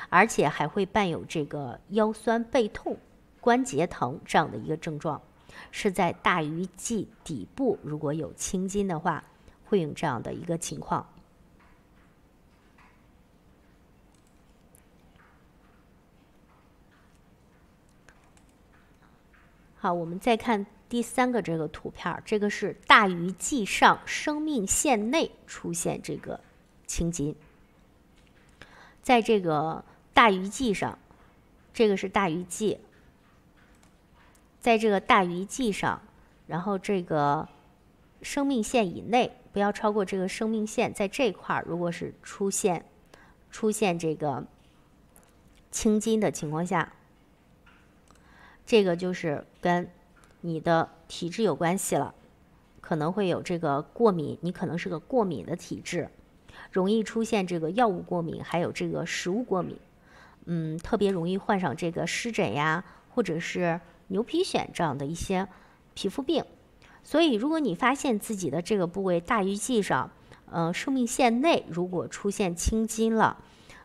而且还会伴有这个腰酸背痛、关节疼这样的一个症状，是在大鱼际底部如果有青筋的话，会有这样的一个情况。好，我们再看。第三个这个图片儿，这个是大鱼际上生命线内出现这个青筋，在这个大鱼际上，这个是大鱼际，在这个大鱼际上，然后这个生命线以内不要超过这个生命线，在这块儿如果是出现出现这个青筋的情况下，这个就是跟。你的体质有关系了，可能会有这个过敏，你可能是个过敏的体质，容易出现这个药物过敏，还有这个食物过敏，嗯，特别容易患上这个湿疹呀，或者是牛皮癣这样的一些皮肤病。所以，如果你发现自己的这个部位大鱼际上，呃，生命线内如果出现青筋了，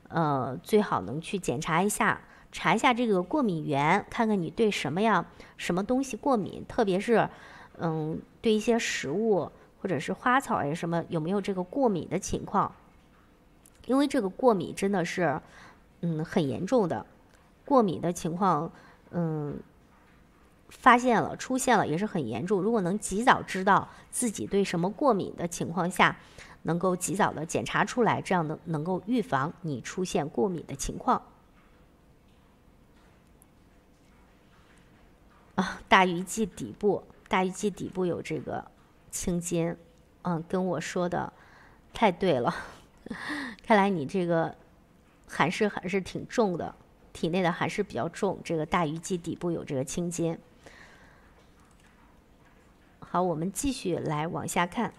呃，最好能去检查一下。查一下这个过敏源，看看你对什么样、什么东西过敏，特别是，嗯，对一些食物或者是花草呀什么，有没有这个过敏的情况？因为这个过敏真的是，嗯，很严重的。过敏的情况，嗯，发现了、出现了也是很严重。如果能及早知道自己对什么过敏的情况下，能够及早的检查出来，这样能能够预防你出现过敏的情况。啊，大鱼际底部，大鱼际底部有这个青筋，嗯，跟我说的太对了，看来你这个寒湿还是挺重的，体内的寒湿比较重，这个大鱼际底部有这个青筋。好，我们继续来往下看，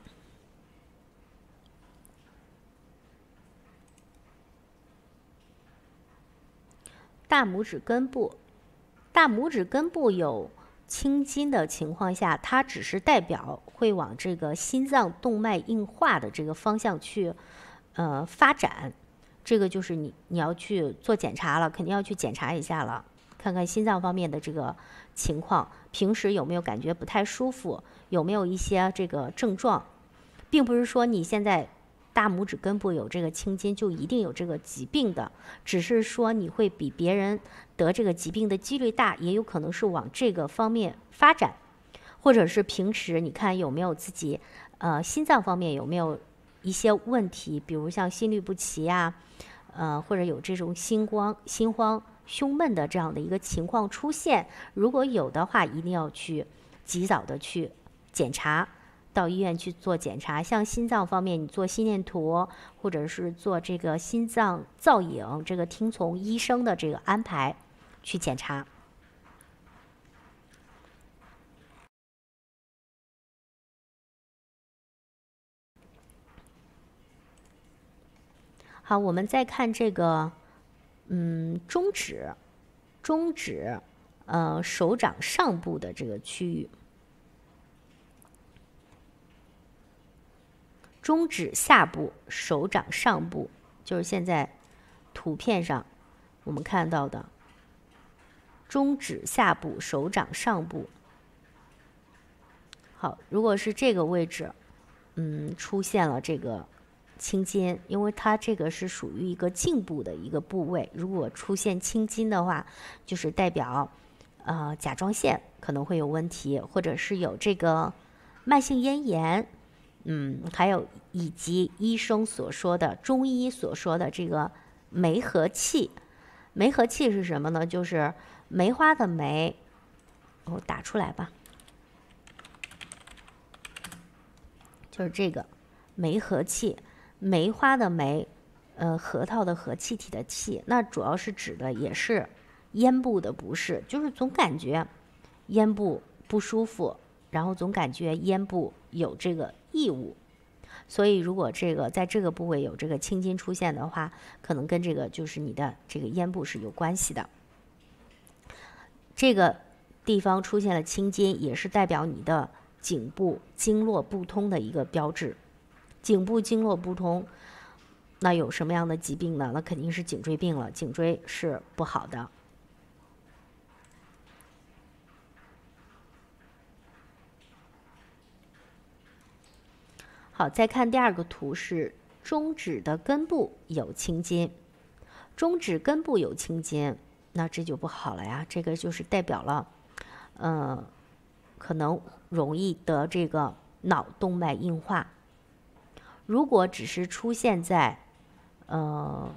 大拇指根部。大拇指根部有青筋的情况下，它只是代表会往这个心脏动脉硬化的这个方向去，呃发展。这个就是你你要去做检查了，肯定要去检查一下了，看看心脏方面的这个情况，平时有没有感觉不太舒服，有没有一些这个症状，并不是说你现在。大拇指根部有这个青筋，就一定有这个疾病的，只是说你会比别人得这个疾病的几率大，也有可能是往这个方面发展，或者是平时你看有没有自己，呃，心脏方面有没有一些问题，比如像心律不齐啊，呃，或者有这种心慌、心慌、胸闷的这样的一个情况出现，如果有的话，一定要去及早的去检查。到医院去做检查，像心脏方面，你做心电图或者是做这个心脏造影，这个听从医生的这个安排去检查。好，我们再看这个，嗯，中指，中指，呃，手掌上部的这个区域。中指下部，手掌上部，就是现在图片上我们看到的中指下部，手掌上部。好，如果是这个位置，嗯，出现了这个青筋，因为它这个是属于一个颈部的一个部位，如果出现青筋的话，就是代表呃甲状腺可能会有问题，或者是有这个慢性咽炎。嗯，还有以及医生所说的中医所说的这个梅核气，梅核气是什么呢？就是梅花的梅，我打出来吧，就是这个梅核气，梅花的梅，呃，核桃的核，气体的气。那主要是指的也是咽部的不适，就是总感觉咽部不舒服，然后总感觉咽部有这个。异物，所以如果这个在这个部位有这个青筋出现的话，可能跟这个就是你的这个咽部是有关系的。这个地方出现了青筋，也是代表你的颈部经络不通的一个标志。颈部经络不通，那有什么样的疾病呢？那肯定是颈椎病了，颈椎是不好的。好，再看第二个图，是中指的根部有青筋。中指根部有青筋，那这就不好了呀。这个就是代表了，嗯，可能容易得这个脑动脉硬化。如果只是出现在，呃，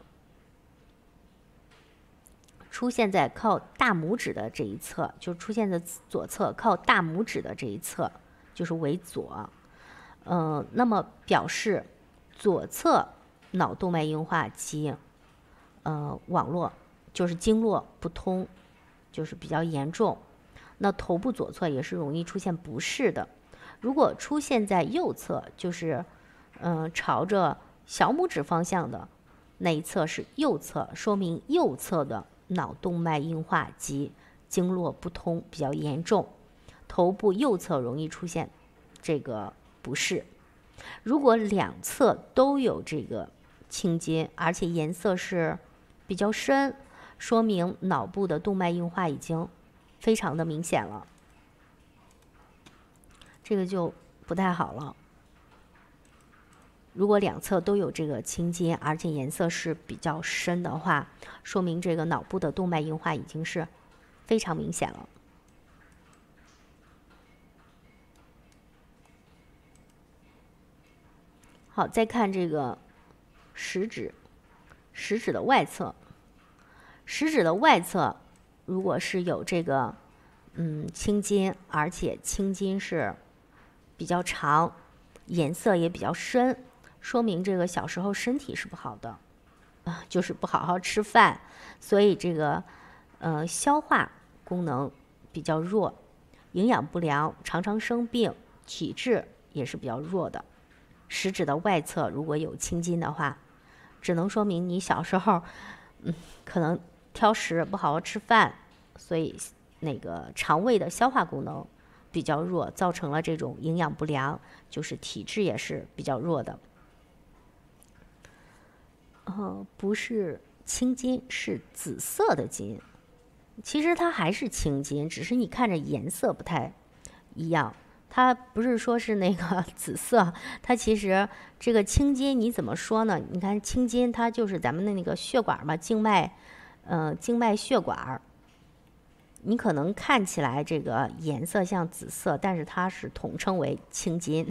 出现在靠大拇指的这一侧，就出现在左侧靠大拇指的这一侧，就是为左。嗯，那么表示左侧脑动脉硬化及呃网络就是经络不通，就是比较严重。那头部左侧也是容易出现不适的。如果出现在右侧，就是嗯朝着小拇指方向的那一侧是右侧，说明右侧的脑动脉硬化及经络不通比较严重，头部右侧容易出现这个。不是，如果两侧都有这个青筋，而且颜色是比较深，说明脑部的动脉硬化已经非常的明显了，这个就不太好了。如果两侧都有这个青筋，而且颜色是比较深的话，说明这个脑部的动脉硬化已经是非常明显了。好，再看这个食指，食指的外侧，食指的外侧，如果是有这个嗯青筋，而且青筋是比较长，颜色也比较深，说明这个小时候身体是不好的，啊，就是不好好吃饭，所以这个呃消化功能比较弱，营养不良，常常生病，体质也是比较弱的。食指的外侧如果有青筋的话，只能说明你小时候，嗯，可能挑食不好好吃饭，所以那个肠胃的消化功能比较弱，造成了这种营养不良，就是体质也是比较弱的。哦，不是青筋，是紫色的筋。其实它还是青筋，只是你看着颜色不太一样。它不是说是那个 紫色，它其实这个青筋你怎么说呢？你看青筋，它就是咱们的那个血管嘛，静脉，呃，静脉血管。你可能看起来这个颜色像紫色，但是它是统称为青筋。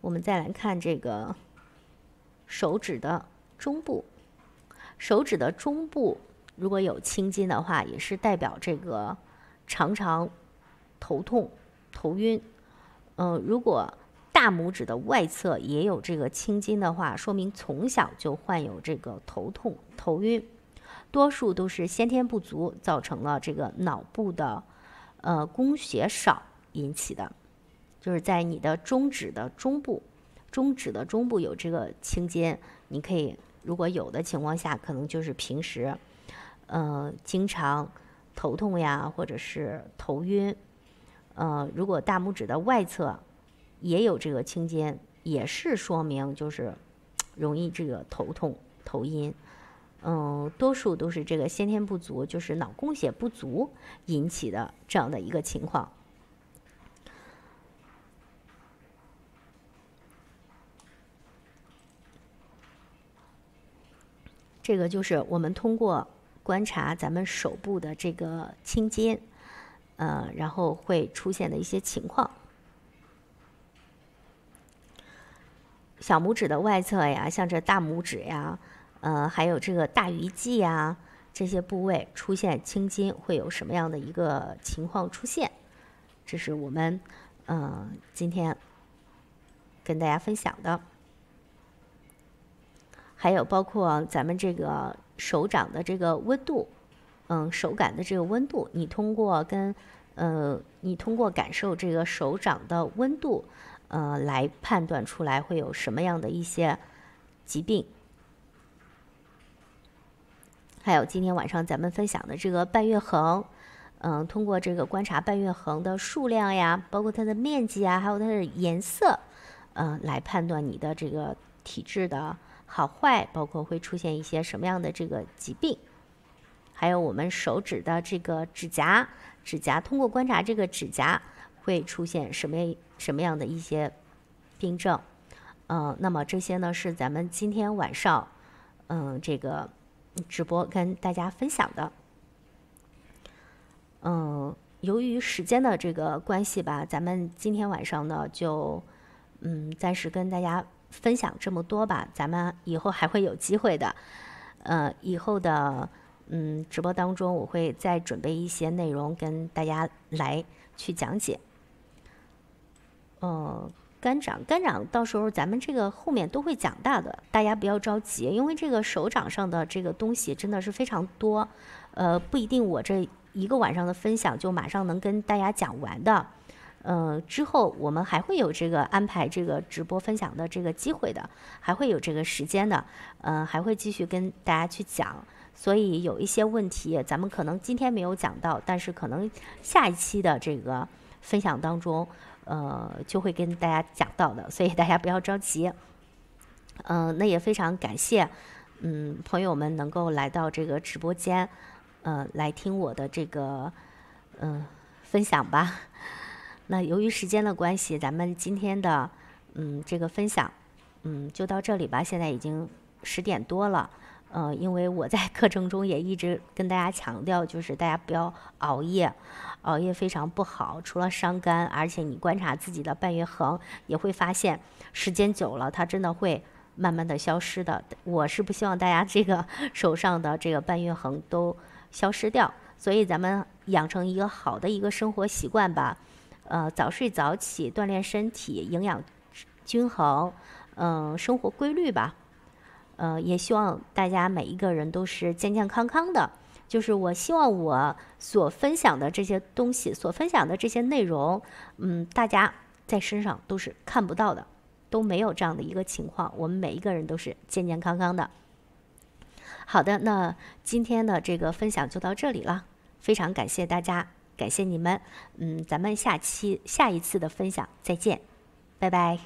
我们再来看这个手指的中部，手指的中部。如果有青筋的话，也是代表这个常常头痛、头晕。嗯，如果大拇指的外侧也有这个青筋的话，说明从小就患有这个头痛、头晕，多数都是先天不足造成了这个脑部的呃供血少引起的。就是在你的中指的中部，中指的中部有这个青筋，你可以如果有的情况下，可能就是平时。呃，经常头痛呀，或者是头晕。呃，如果大拇指的外侧也有这个青筋，也是说明就是 容易这个头痛头晕。嗯，多数都是这个先天不足，就是脑供血不足引起的这样的一个情况。这个就是我们通过。观察咱们手部的这个青筋，呃，然后会出现的一些情况。小拇指的外侧呀，像这大拇指呀，呃，还有这个大鱼际呀，这些部位出现青筋，会有什么样的一个情况出现？这是我们，嗯，今天跟大家分享的。还有包括咱们这个。手掌的这个温度，嗯，手感的这个温度，你通过跟，呃，你通过感受这个手掌的温度，呃，来判断出来会有什么样的一些疾病。还有今天晚上咱们分享的这个半月痕，嗯，通过这个观察半月痕的数量呀，包括它的面积啊，还有它的颜色，嗯，来判断你的这个体质的。好坏，包括会出现一些什么样的这个疾病，还有我们手指的这个指甲，指甲通过观察这个指甲会出现什么什么样的一些病症？嗯，那么这些呢是咱们今天晚上嗯这个直播跟大家分享的。嗯，由于时间的这个关系吧，咱们今天晚上呢就嗯暂时跟大家。分享这么多吧，咱们以后还会有机会的。呃，以后的嗯直播当中，我会再准备一些内容跟大家来去讲解。嗯，肝掌，肝掌，到时候咱们这个后面都会讲到的，大家不要着急，因为这个手掌上的这个东西真的是非常多，呃，不一定我这一个晚上的分享就马上能跟大家讲完的。嗯，之后我们还会有这个安排，这个直播分享的这个机会的，还会有这个时间的，嗯，还会继续跟大家去讲。所以有一些问题，咱们可能今天没有讲到，但是可能下一期的这个分享当中，呃，就会跟大家讲到的。所以大家不要着急。嗯，那也非常感谢，嗯，朋友们能够来到这个直播间，呃，来听我的这个，嗯，分享吧。那由于时间的关系，咱们今天的嗯这个分享嗯就到这里吧。现在已经十点多了，呃，因为我在课程中也一直跟大家强调，就是大家不要熬夜，熬夜非常不好，除了伤肝，而且你观察自己的半月痕，也会发现时间久了，它真的会慢慢的消失的。我是不希望大家这个 手上的这个半月痕都消失掉，所以咱们养成一个好的一个生活习惯吧。呃，早睡早起，锻炼身体，营养均衡，嗯，生活规律吧。呃，也希望大家每一个人都是健健康康的。就是我希望我所分享的这些东西，所分享的这些内容，嗯，大家在身上都是看不到的，都没有这样的一个情况。我们每一个人都是健健康康的。好的，那今天的这个分享就到这里了，非常感谢大家。感谢你们，嗯，咱们下期下一次的分享再见，拜拜。